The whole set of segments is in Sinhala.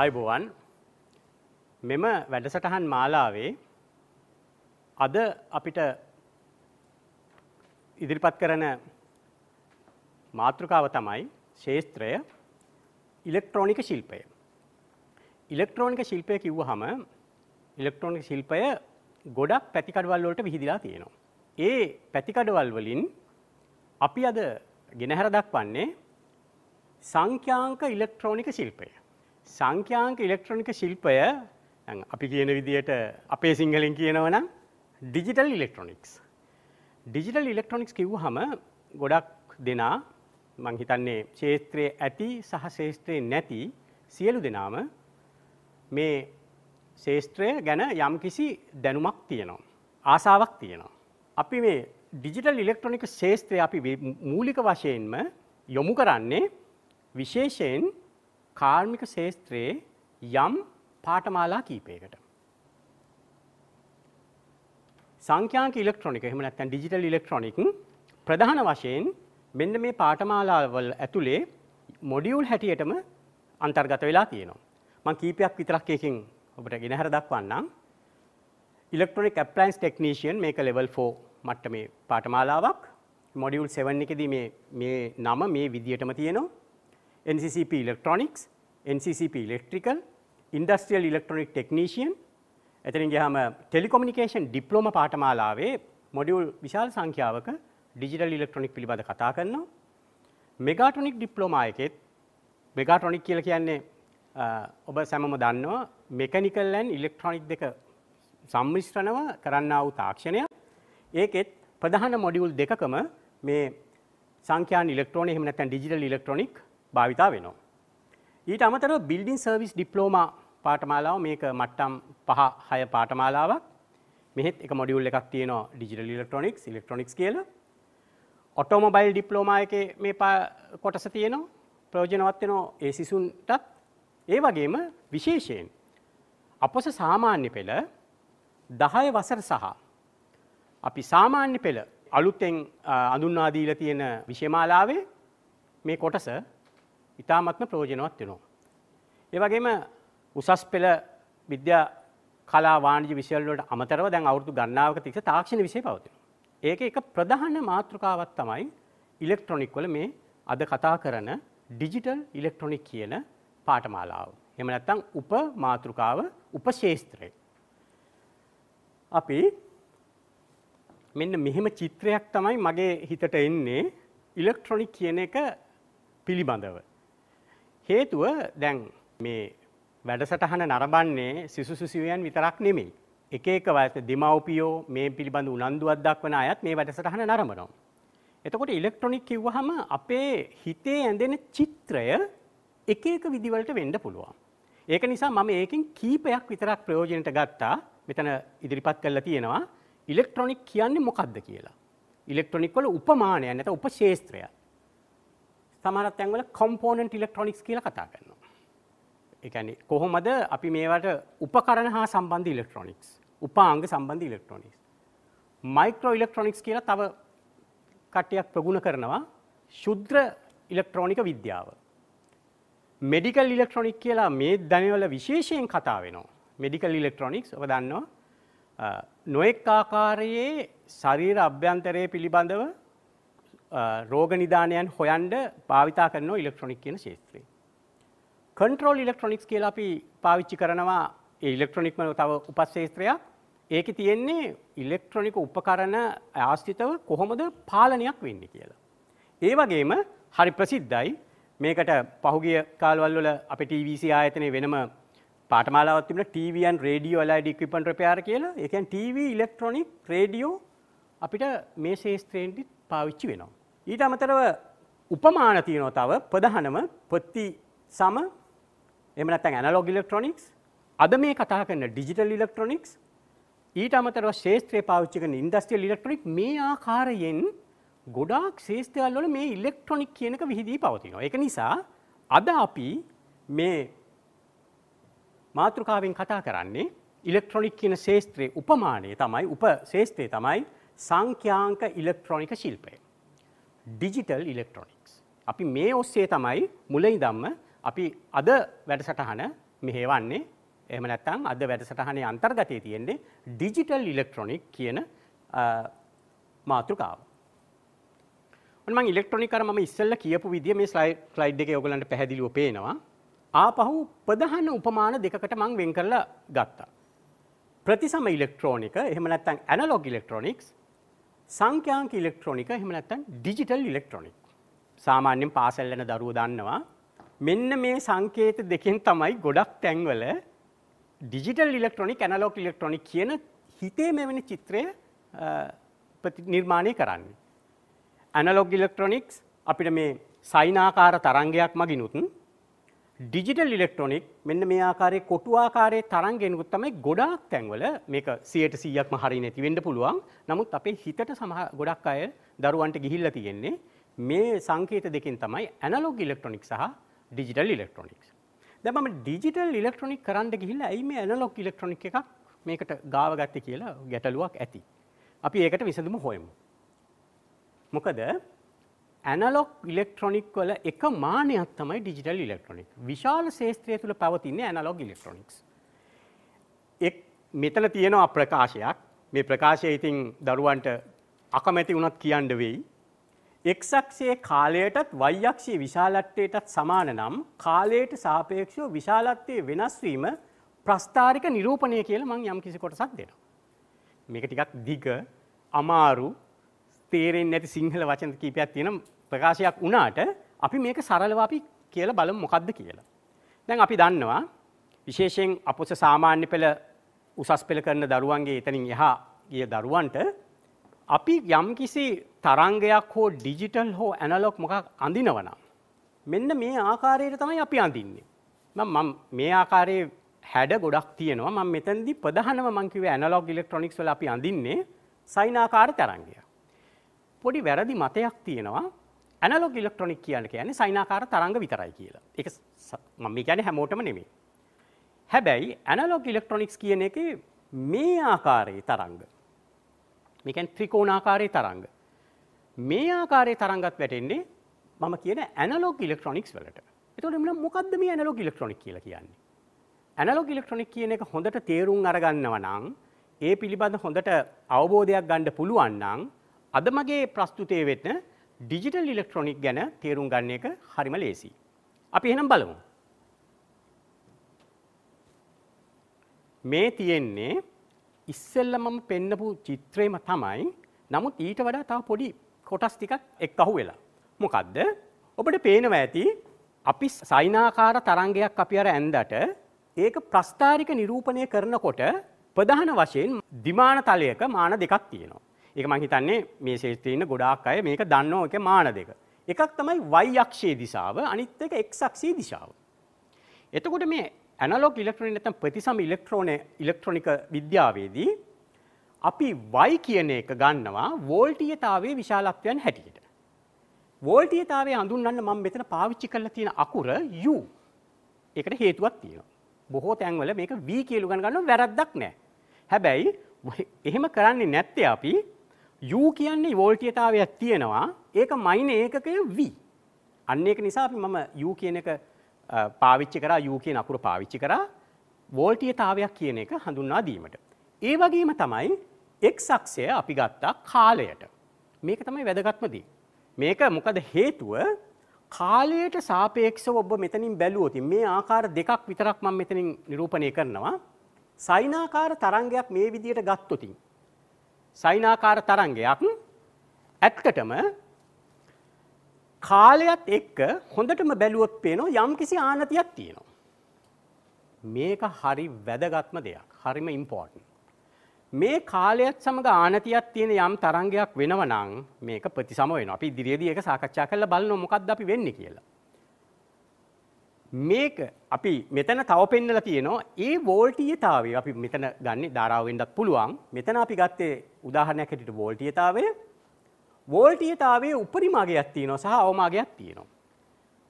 අයිබෝවන් මෙම වැඩසටහන් මාලාවේ අද අපිට ඉදිරිපත් කරන මාතෘකාව තමයි ශේස්ත්‍රය ඉලෙක්ට්‍රෝනික ශිල්පය. ඉලෙක්ට්‍රෝනික ශිල්පය කිව්ව හම ඉලෙක්ට්‍රෝනික ශිල්පය ගොඩක් පැතිකඩවල් වලට විහිදිලා තියෙනවා. ඒ පැතිකඩවල් වලින් අපි අද ගෙනහැර දක්වන්නේ සංඛ්‍යාංක ඉලෙක්ට්‍රෝනික ශිල්පය. සංඛ්‍යාංක ඉලෙක්ට්‍රොනික ශිල්පය අපි කියන විදියට අපේ සිංහලෙන් කියනවනම් ඩිජිටල් ඉලෙක්ට්‍රොනික්ස්. ඩිජිටල් ඉලෙක්ට්‍රොනික්ස් කිව්වහම ගොඩක් දෙනා මං හිතන්නේ ක්ෂේත්‍රයේ ඇති සහ ශේෂ්ත්‍රයේ නැති සියලු දෙනාම මේ ශේෂ්ත්‍රය ගැන යම්කිසි දැනුමක් තියෙනවා. ආසාවක් තියෙනවා. අපි මේ ඩිජිටල් ඉලෙක්ට්‍රොනික ශේෂත්‍රය අපි මූලික වශයෙන්ම යොමු කරන්නේ විශේෂයෙන් කාර්මික ශේස්ත්‍රයේ යම් පාඨමාලා කීපයකට. සංඛ්‍යාංක ඉලෙක්ට්‍රොනික එහෙම නැත්නම් ඩිජිටල් ඉලෙක්ට්‍රොනික ප්‍රධාන වශයෙන් මෙන්න මේ පාඨමාලාවල් ඇතුලේ මොඩියුල් හැටියටම අන්තර්ගත වෙලා තියෙනවා. මම කීපයක් විතරක් එකකින් ඔබට ගෙනහැර දක්වන්නම්. ඉලෙක්ට්‍රොනික ඇප්ලයන්ස් ටෙක්නීෂියන් මේක ලෙවල් 4 මට්ටමේ පාඨමාලාවක්. මොඩියුල් 7 එකේදී මේ මේ නම මේ විදියටම තියෙනවා. NCCP electronics, NCCP electrical, industrial electronic technician එතනින් ගියාම ටෙලිකොමියුනිකේෂන් ඩිප්ලෝමා පාඨමාලාවේ මොඩියුල් විශාල සංඛ්‍යාවක ඩිජිටල් ඉලෙක්ට්‍රොනික පිළිබඳ කතා කරනවා. මෙගාටොනික් ඩිප්ලෝමා එකෙත් මෙගාටොනික් කියලා කියන්නේ ඔබ සැමම දන්නවා මෙකැනිකල් ඇන් ඉලෙක්ට්‍රොනික් දෙක සම්මිශ්‍රණව කරන්නා වූ තාක්ෂණයක්. ඒකෙත් ප්‍රධාන මොඩියුල් දෙකකම මේ සංඛ්‍යාන ඉලෙක්ට්‍රෝන එහෙම නැත්නම් ඩිජිටල් ඉලෙක්ට්‍රොනික් භාවිතා වෙනවා. ඊට අමතරව බිල්ඩින් සර්විස් ඩිප්ලෝමා පාඨමාලාව මේක මට්ටම් 5 6 පාඨමාලාවක්. මෙහෙත් එක මොඩියුල් එකක් තියෙනවා ඩිජිටල් ඉලෙක්ට්‍රොනික්ස් ඉලෙක්ට්‍රොනික්ස් කියලා. ඔටෝමොබයිල් ඩිප්ලෝමා එකේ මේ කොටස තියෙනවා. ප්‍රයෝජනවත් වෙනවා ඒ සිසුන්ටත්. ඒ වගේම විශේෂයෙන් අපොස සාමාන්‍ය පෙළ 10 වසර සහ අපි සාමාන්‍ය පෙළ අලුතෙන් අඳුන්වා දීලා තියෙන විෂයමාලාවේ මේ කොටස ඉතාමත්ම ප්‍රෝජනවත් වෙනවා. ඒ වගේම උසස් පෙළ විද්‍යා කලා වාණිජ විෂයවලට අමතරව දැන් අවුරුදු ගණනාවක තිස්සේ තාක්ෂණ විෂය පවතිනවා. ඒක එක ප්‍රධාන මාතෘකාවක් තමයි ඉලෙක්ට්‍රොනික් වල මේ අද කතා කරන ඩිජිටල් ඉලෙක්ට්‍රොනික් කියන පාඨමාලාව. එහෙම නැත්නම් උප මාතෘකාව උපශේස්ත්‍රය. අපි මෙන්න මෙහෙම චිත්‍රයක් තමයි මගේ හිතට එන්නේ ඉලෙක්ට්‍රොනික් කියන එක පිළිබඳව. හේතුව දැන් මේ වැඩසටහන නරඹන්නේ සිසු සිසුවියන් විතරක් නෙමෙයි. එක එක වයස දෙමව්පියෝ මේ පිළිබඳ උනන්දුවක් දක්වන අයත් මේ වැඩසටහන නරඹනවා. එතකොට ඉලෙක්ට්‍රොනික කිව්වහම අපේ හිතේ ඇඳෙන චිත්‍රය එක එක විදිවලට වෙන්න පුළුවන්. ඒක නිසා මම ඒකෙන් කීපයක් විතරක් ප්‍රයෝජනට ගත්තා. මෙතන ඉදිරිපත් කරලා තියෙනවා ඉලෙක්ට්‍රොනික කියන්නේ මොකක්ද කියලා. ඉලෙක්ට්‍රොනික් වල උපමානයක් නැත්නම් උපශේස්ත්‍රයක්. සමහරත් තැන්වල කොම්පෝනන්ට ඉලෙක්ට්‍රොනික්ස් කියල කතා කරනවා. එකන කොහොමද අපි මේවට උපකරණ හා සම්බන්ධ ඉලෙක්ට්‍රොනික්ස් උපාංග සම්බන්ධ ඉලෙක්ට්‍රොනික්ස්. මයිකරෝ ඉලෙක්ට්‍රොනික්ස් කියලා තව කට්ටයක් ප්‍රගුණ කරනවා ශුද්‍ර ඉලෙක්ට්‍රෝනික විද්‍යාව. මෙඩිකල් ඉලෙක්ට්‍රොනික් කියලා මේ දැනවල විශේෂයෙන් කතා වෙනවා. මෙඩිකල් ඉලෙක්ට්‍රොනික්ස් ඔබ දන්නවා නොයෙක් ආකාරයේ ශරීර අභ්‍යන්තරය පිළිබඳව රෝග නිධානයන් හොයන්ඩ භාවිතා කරන ඉලෙක්ට්‍රොනික් කියන ශේත්‍රය. කන්ට්‍රෝල් ඉලෙක්ට්‍රොනික්ස් කියලා අපි පාවිච්චි කරනවා ඉලෙක්ට්‍රොනික්ම තව උපස්සේත්‍රයක් ඒක තියෙන්නේ ඉලෙක්ට්‍රොනික උපකරණ ආස්ථිතව කොහොමද පාලනයක් වෙන්න කියලා. ඒ වගේම හරි ප්‍රසිද්ධයි මේකට පහුගිය කාල්වල්වල අප TVC ආයතනය වෙනම පාටමාලාවත් තිබෙන TV and radio allied equipment repair කියලා. ඒ කියන්නේ TV electronic radio අපිට මේ ශේස්ත්‍රයෙන්දි පාවිච්චි වෙනවා. ඊට අමතරව උපමාන තියෙනවා තව ප්‍රධානම ප්‍රති සම එහෙම නැත්නම් ඇනලොග් ඉලෙක්ට්‍රොනික්ස් අද මේ කතා කරන ඩිජිටල් ඉලෙක්ට්‍රොනික්ස් ඊට අමතරව ශේෂ්ත්‍රයේ පාවිච්චි කරන ඉන්ඩස්ට්‍රියල් ඉලෙක්ට්‍රොනික් මේ ආකාරයෙන් ගොඩාක් ශේෂ්ත්‍රවල වල මේ ඉලෙක්ට්‍රොනික් කියනක විහිදී පවතිනවා ඒක නිසා අද අපි මේ මාතෘකාවෙන් කතා කරන්නේ ඉලෙක්ට්‍රොනික් කියන ශේෂ්ත්‍රයේ උපමානය තමයි උප ශේෂ්ත්‍රය තමයි සංඛ්‍යාංක ඉලෙක්ට්‍රොනික ශිල්පය. Digital electronics. අපි මේ ඔස්සේ තමයි මුලයි දම්ම අපි අද වැඩසටහන මෙහේවන්නේ එම නැත්තං අද වැඩසටහනේ අන්තර්ගතය තියෙන්නේ ඩිජිටල් ඉලෙක්ට්‍රොනික් කියන මාතෘකාව. ම ඉලෙක්ට්‍රොනිකර ම ඉස්සල්ල කියපු විදිිය මේ ස්ලයි ලයිඩ් එක ඔගලන්ට පැදිලිව පේනවා ආපහු ප්‍රදහන්න උපමාන දෙකට මං වෙන් කරලා ගත්තා. ප්‍රතිසම ඉලෙක්ට්‍රෝනික එහම නැත්තං ඇනලොග ඉලෙක්ට්‍රොනික්ස් සංඛ්‍යාංක ඉලෙක්ට්‍රොනික එහෙම නැත්නම් ඩිජිටල් ඉලෙක්ට්‍රොනික. සාමාන්‍යයෙන් පාසල් යන දරුවෝ දන්නවා මෙන්න මේ සංකේත දෙකෙන් තමයි ගොඩක් තැන්වල ඩිජිටල් ඉලෙක්ට්‍රොනික ඇනලොග් ඉලෙක්ට්‍රොනික කියන හිතේ මෙවැනි චිත්‍රය නිර්මාණය කරන්නේ. ඇනලොග් ඉලෙක්ට්‍රොනික්ස් අපිට මේ සයිනාකාර තරංගයක් මගිනුත් ඩිජිටල් ඉලෙක්ට්‍රොනික් මෙන්න මේ ආකාරයේ කොටු ආකාරයේ තරංග එනකුත් තමයි ගොඩාක් තැන්වල මේක 100%ක්ම හරිය නැති වෙන්න පුළුවන්. නමුත් අපේ හිතට සමහර ගොඩක් අය දරුවන්ට ගිහිල්ලා තියෙන්නේ මේ සංකේත දෙකෙන් තමයි ඇනලොග් ඉලෙක්ට්‍රොනික් සහ ඩිජිටල් ඉලෙක්ට්‍රොනික්ස්. දැන් මම ඩිජිටල් ඉලෙක්ට්‍රොනික් කරන්න ගිහිල්ලා ඇයි මේ ඇනලොග් ඉලෙක්ට්‍රොනික් එකක් මේකට ගාව ගත්තේ කියලා ගැටලුවක් ඇති. අපි ඒකට විසඳුම හොයමු. මොකද ඇනලොක් ඉලෙක්ට්‍රොනික් වල එක මානයක් තමයි ඩිජිටල් ඉලෙක්ට්‍රොනික් විශාල ශේත්‍රය තුළ පවතින්නේ ඇනලොග් ඉලෙක්ට්‍රොනික්ස් එක් මෙතන තියෙනවා ප්‍රකාශයක් මේ ප්‍රකාශය ඉතින් දරුවන්ට අකමැති වුණත් කියන්න වෙයි එක්සක්ෂයේ කාලයටත් වයික්ෂයේ විශාලත්වයටත් සමාන නම් කාලයට සාපේක්ෂව විශාලත්වයේ වෙනස්වීම ප්‍රස්ථාරික නිරූපණය කියලා මං යම් කිසි කොටසක් දෙනවා මේක ටිකක් දිග අමාරු තේරෙන්නේ නැති සිංහල වචන කීපයක් තියෙනවා ප්‍රකාශයක් වුණාට අපි මේක සරලව අපි කියලා බලමු මොකද්ද කියලා. දැන් අපි දන්නවා විශේෂයෙන් අපොස සාමාන්‍ය පෙළ උසස් පෙළ කරන දරුවන්ගේ එතනින් එහා ගිය දරුවන්ට අපි යම්කිසි තරංගයක් හෝ ඩිජිටල් හෝ ඇනලොක් මොකක් අඳිනවනම් මෙන්න මේ ආකාරයට තමයි අපි අඳින්නේ. මම මේ ආකාරයේ හැඩ ගොඩක් තියෙනවා. මම මෙතෙන්දි ප්‍රධානම මං කිව්වේ ඇනලොග් ඉලෙක්ට්‍රොනික්ස් වල අපි අඳින්නේ සයින් ආකාර තරංගය. පොඩි වැරදි මතයක් තියෙනවා. ඇනලොග ඉලෙක්ට්‍රොනික් කියන්න කියන්නේ සයිනාකාර තරංග විතරයි කියලා. ඒක මම මේ කියන්නේ හැමෝටම නෙමෙයි. හැබැයි ඇනලොග් ඉලෙක්ට්‍රොනික්ස් කියන එකේ මේ ආකාරයේ තරංග. මේ කියන්නේ ත්‍රිකෝණාකාරයේ තරංග. මේ ආකාරයේ තරංගත් වැටෙන්නේ මම කියන ඇනලොග් ඉලෙක්ට්‍රොනික්ස් වලට. ඒතකොට මෙන්න මොකද්ද මේ ඇනලොග් ඉලෙක්ට්‍රොනික් කියලා කියන්නේ? ඇනලොග් ඉලෙක්ට්‍රොනික් කියන එක හොඳට තේරුම් අරගන්නව නම් ඒ පිළිබඳ හොඳට අවබෝධයක් ගන්න පුළුවන් නම් අද මගේ ප්‍රස්තුතයේ වෙන්නේ ඩිජිටල් ඉලෙක්ට්‍රොනික් ගැන තේරුම් ගන්න එක හරිම ලේසි. අපි එහෙනම් බලමු. මේ තියෙන්නේ ඉස්සෙල්ල මම පෙන්නපු චිත්‍රයම තමයි. නමුත් ඊට වඩා තව පොඩි කොටස් ටිකක් එක්කහු වෙලා. මොකද්ද? ඔබට පේනවා ඇති අපි සයිනාකාර තරංගයක් අපි අර ඇන්දට ඒක ප්‍රස්ථාරික නිරූපණය කරනකොට ප්‍රධාන වශයෙන් දිමාන තලයක මාන දෙකක් තියෙනවා. ඒක මං හිතන්නේ මේ ශේත්‍රයේ ඉන්න ගොඩාක් අය මේක දන්නෝ එක මාන දෙක. එකක් තමයි y අක්ෂයේ දිශාව අනිත් එක x අක්ෂයේ දිශාව. එතකොට මේ ඇනලොග් ඉලෙක්ට්‍රොනික නැත්නම් ප්‍රතිසම ඉලෙක්ට්‍රෝන ඉලෙක්ට්‍රොනික විද්‍යාවේදී අපි y කියන එක ගන්නවා වෝල්ටීයතාවයේ විශාලත්වයන් හැටියට. වෝල්ටීයතාවය හඳුන්වන්න මම මෙතන පාවිච්චි කරලා තියෙන අකුර u. ඒකට හේතුවක් තියෙනවා. බොහෝ තැන්වල මේක v කියලා ගන්න ගන්නව වැරද්දක් නැහැ. හැබැයි එහෙම කරන්නේ නැත්තේ අපි U කියන්නේ වෝල්ටීයතාවයක් තියෙනවා. ඒක මයින් ඒකකය V. අන්න ඒක නිසා අපි මම U කියන එක පාවිච්චි කරා U කියන අකුර පාවිච්චි කරා වෝල්ටීයතාවයක් කියන එක හඳුන්වා දීමට. ඒ වගේම තමයි x අක්ෂය අපි ගත්තා කාලයට. මේක තමයි වැදගත්ම දේ. මේක මොකද හේතුව කාලයට සාපේක්ෂව ඔබ මෙතනින් බැලුවොත් මේ ආකාර දෙකක් විතරක් මම මෙතනින් නිරූපණය කරනවා. සයිනාකාර තරංගයක් මේ විදිහට ගත්තොතින් සයිනාකාර තරංගයක් ඇත්තටම කාලයත් එක්ක හොඳටම බැලුවොත් පේනවා යම්කිසි ආනතියක් තියෙනවා. මේක හරි වැදගත්ම දෙයක්. හරිම ඉම්පෝටන්ට්. මේ කාලයත් සමග ආනතියක් තියෙන යම් තරංගයක් වෙනවා නම් මේක ප්‍රතිසම වෙනවා. අපි ඉදිරියේදී ඒක සාකච්ඡා කරලා බලනවා මොකක්ද අපි වෙන්නේ කියලා. මේක අපි මෙතන තව පෙන්නලා තියෙනවා ඒ වෝල්ටීයතාවය අපි මෙතන ගන්නේ ධාරාව වෙන්නත් පුළුවන් මෙතන අපි ගත්තේ උදාහරණයක් හැටියට වෝල්ටීයතාවය වෝල්ටීයතාවයේ උපරිම අගයක් තියෙනවා සහ අවම අගයක් තියෙනවා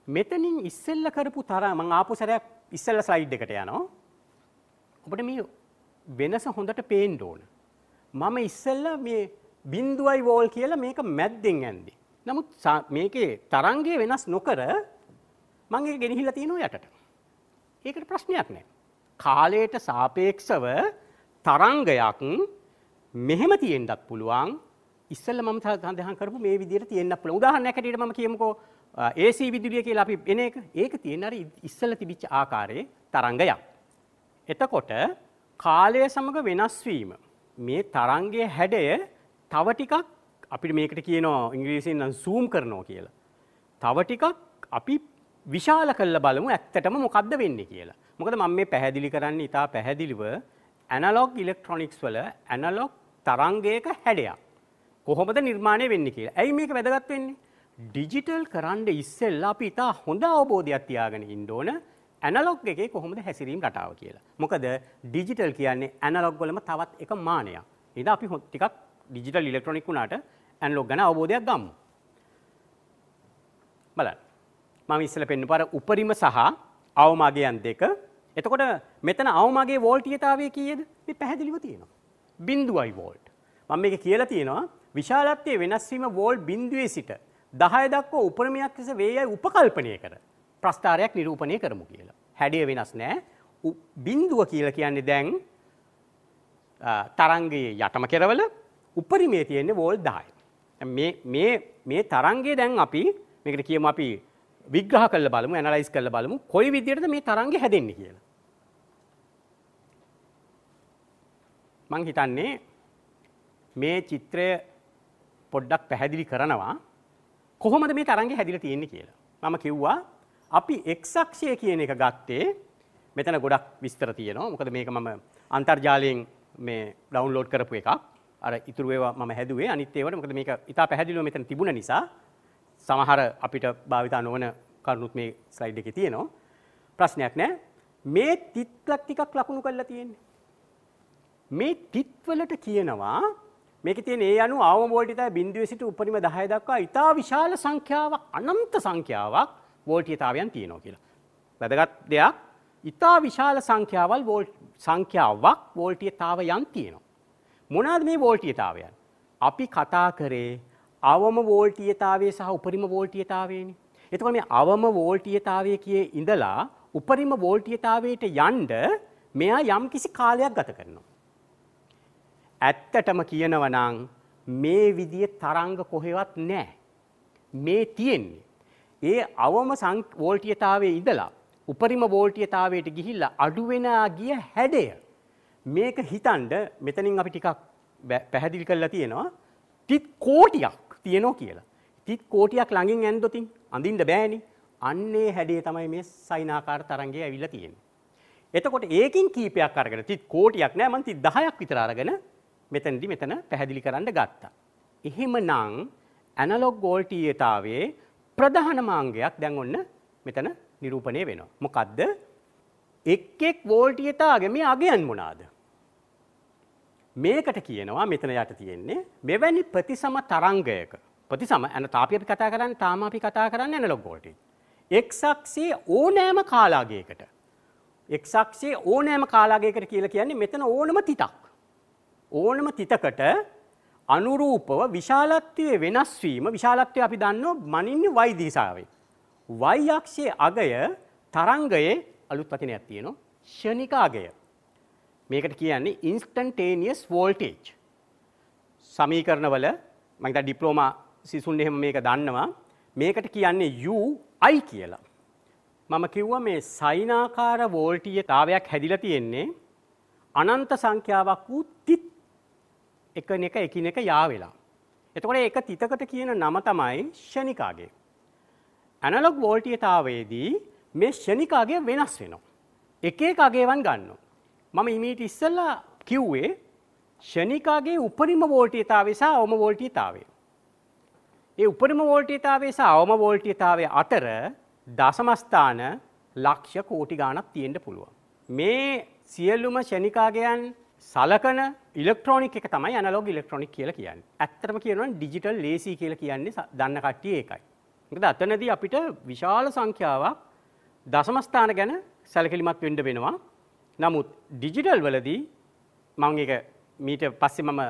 මෙතනින් ඉස්සෙල්ලා කරපු තරම මම ආපු සැරයක් ඉස්සෙල්ලා ස්ලයිඩ් එකට යනවා ඔබට මේ වෙනස හොඳට පේන්න ඕන මම ඉස්සෙල්ලා මේ බිඳුවයි වෝල් කියලා මේක මැද්දෙන් ඇන්දි නමුත් මේකේ තරංගය වෙනස් නොකර මං ඒක ගෙනහිල්ලා තියෙනවා යටට. ඒකට ප්‍රශ්නයක් නැහැ. කාලයට සාපේක්ෂව තරංගයක් මෙහෙම තියෙන්නත් පුළුවන්. ඉස්සෙල්ල මම සඳහන් කරපු මේ විදිහට තියෙන්න පුළුවන්. උදාහරණයක් හැටියට මම කියමුකෝ AC විදුලිය කියලා අපි එන එක. ඒක තියෙන අර ඉස්සෙල්ල තිබිච්ච ආකාරයේ තරංගයක්. එතකොට කාලය සමග වෙනස් වීම මේ තරංගයේ හැඩය තව ටිකක් අපිට මේකට කියනවා ඉංග්‍රීසියෙන් නම් zoom කරනවා කියලා. තව ටිකක් අපි විශාල කල්ල බලමු ඇත්තටම මොකක්ද වෙන්න කියලා. මොකද මම මේ පැහැදිලි කරන්න ඉතා පැහැදිලිව ඇනලොග් ඉලෙක්ට්‍රොනික්ස් වල ඇනලොග් තරංගයක හැඩයක්. කොහොමද නිර්මාණය වෙන්න කියලා. ඇයි මේක වැදගත් වෙන්නේ? ඩිජිටල් කරන්න ඉස්සෙල්ලා අපි ඉතා හොඳ අවබෝධයක් තියාගෙන ඉන්න ඕන ඇනලොග් එකේ කොහොමද හැසිරීම රටාව කියලා. මොකද ඩිජිටල් කියන්නේ ඇනලොග් වලම තවත් එක මානයක්. ඉතින් අපි ටිකක් ඩිජිටල් ඉලෙක්ට්‍රොනික් වුණාට ඇනලොග් ගැන අවබෝධයක් ගමු. බලන්න. මම ඉස්සල පෙන්න්න පර උපරිම සහ අවමගයන් දෙක එතකොට මෙතන අවමගේ වෝල්ටියතාවය කියද මේ පැහැදිලිව තියෙනවා. බින්දුවයි වෝල්ට්. මම එක කියලා තියෙනවා විශාලත්වය වෙනස්වීම වෝල් බින්දුවේ සිට දහය දක්වා උපරමයක් ලෙස වේයයි උපකල්පනය කර ප්‍රස්ථාරයක් නිරූපණය කරමු කියලා. හැඩිය වෙනස් නෑ බින්දුව කියල කියන්නේ දැන් තරංගයේ යටම කෙරවල උපරිමේ තියෙන්නේ වෝල් දාය. මේ තරංගේ දැන් අපි මේකට කියම අපි විග්‍රහ කළ බලමු ඇනලයිස් කළ බලමු කොයි විදියට මේ තරන්ගේ හැදෙන්න කියලා. මං හිතන්නේ මේ චිත්‍රය පොඩ්ඩක් පැහැදිලි කරනවා කොහොමද මේ තරන්ගේ හැදිලා තියෙන්නේ කියලා. මම කිව්වා අපි x අක්ෂය කියන එක ගත්තේ මෙතන ගොඩක් විස්තර තියෙනවා. මොකද මේක මම අන්තර්ජාලයෙන් මේ ඩවුන්ලෝඩ් කරපු එකක්. අර ඉතුරු ඒවා මම හැදුවේ අනිත් ඒවට මොකද මේක ඉතා පැහැදිලිව මෙතන තිබුණ නිසා සමහර අපිට භාවිතා නොවන කරුණුත් මේ ස්ලයිඩ් එකේ තියෙනවා. ප්‍රශ්නයක් නෑ. මේ තිත්ලක් ටිකක් ලකුණු කරලා තියෙන්නේ. මේ තිත්වලට කියනවා මේක තියෙන ඒ අනු ආවම වෝල්ටිතාවය බිඳුවේ සිට උපරිම 10 දක්වා ඉතා විශාල සංඛ්‍යාවක් අනන්ත සංඛ්‍යාවක් වෝල්ටීයතාවයන් තියෙනවා කියලා. වැදගත් දෙයක් ඉතා විශාල සංඛ්‍යාවල් සංඛ්‍යාවක් වෝල්ටීයතාවයන් තියෙනවා. මොනවාද මේ වෝල්ටීයතාවයන්? අපි කතා කරේ අවම වෝල්ටීයතාවය සහ උපරිම වෝල්ටීයතාවයනි. එතකොට මේ අවම වෝල්ටීයතාවය කියේ ඉඳලා උපරිම වෝල්ටීයතාවයට යන්න මෙයා යම්කිසි කාලයක් ගත කරනවා. ඇත්තටම කියනවා නම් මේ විදිය තරංග කොහෙවත් නැහැ. මේ තියෙන්නේ ඒ අවම වෝල්ටීයතාවයේ ඉඳලා උපරිම වෝල්ටීයතාවයට ගිහිල්ලා අඩු වෙනා ගිය හැඩය මේක හිතනද මෙතනින් අපි ටිකක් පැහැදිලි කරලා තියෙනවා ටිත් කෝටියක් තියෙනවා කියලා. ඉතින් කෝටියක් ළඟින් ඇන්දොතින් අඳින්න බෑනේ. අන්නේ හැඩේ තමයි මේ සයිනාකාර තරංගය ඇවිල්ලා තියෙන්නේ. එතකොට ඒකින් කීපයක් අරගෙන තිත් කෝටියක් නෑ මම තිත් 10ක් විතර අරගෙන මෙතනදි මෙතන පැහැදිලි කරන්න ගත්තා. එහෙමනම් ඇනලොග් වෝල්ටීයතාවයේ ප්‍රධානම අංගයක් දැන් ඔන්න මෙතන නිරූපණය වෙනවා. මොකද්ද? එක් එක් වෝල්ටීයතාවගේ මේ අගයන් මොනවාද? මේකට කියනවා මෙතන යට තියෙන්නේ මෙවැනි ප්‍රතිසම තරංගයක ප්‍රතිසම ඇන තාපි අපි කතා කරන්න තාම අපි කතා කරන්න ඇනලොග් වෝල්ටේජ් එක්සක්සේ ඕනෑම කාලාගයකට එක්සක්සේ ඕනෑම කාලාගයකට කියලා කියන්නේ මෙතන ඕනම තිතක් ඕනම තිතකට අනුරූපව විශාලත්වයේ වෙනස්වීම විශාලත්වය අපි දන්නෝ මනින්නේ y දිශාවේ y අක්ෂයේ අගය තරංගයේ අලුත් වචනයක් තියෙනවා ෂණිකාගය මේකට කියන්නේ ඉන්ස්ටන්ටේනියස් වෝල්ටේජ්. සමීකරණවල මම දැන් ඩිප්ලෝමා සිසුන් එහෙම මේක දන්නවා. මේකට කියන්නේ UI කියලා. මම කිව්වා මේ සයිනාකාර වෝල්ටීයතාවයක් හැදිලා තියෙන්නේ අනන්ත සංඛ්‍යාවක් වූ තිත් එකිනෙක එකිනෙක යාවෙලා. එතකොට ඒක තිතකට කියන නම තමයි ෂණිකාගේ. ඇනලොග් වෝල්ටීයතාවයේදී මේ ෂණිකාගේ වෙනස් වෙනවා. එක එක අගේවන් ගන්නවා. මම ඉමීට ඉස්සල්ලා කිව්වේ ෂණිකාගේ උපරිම වෝල්ටීතාවය සහ අවම වෝල්ටීතාවය. ඒ උපරිම වෝල්ටීතාවය සහ අවම වෝල්ටීතාවය අතර දශමස්ථාන ලක්ෂ කෝටි ගණක් තියෙන්න පුළුවන්. මේ සියලුම ෂණිකාගයන් සලකන ඉලෙක්ට්‍රොනික එක තමයි ඇනලොග් ඉලෙක්ට්‍රොනික කියලා කියන්නේ. ඇත්තටම කියනවා ඩිජිටල් ලේසි කියලා කියන්නේ දන්න කට්ටිය ඒකයි. මොකද අතනදී අපිට විශාල සංඛ්‍යාවක් දශමස්ථාන ගැන සැලකිලිමත් වෙන්න වෙනවා. නමුත් ඩිජිටල් වලදී මං එක මීට පස්සේ මම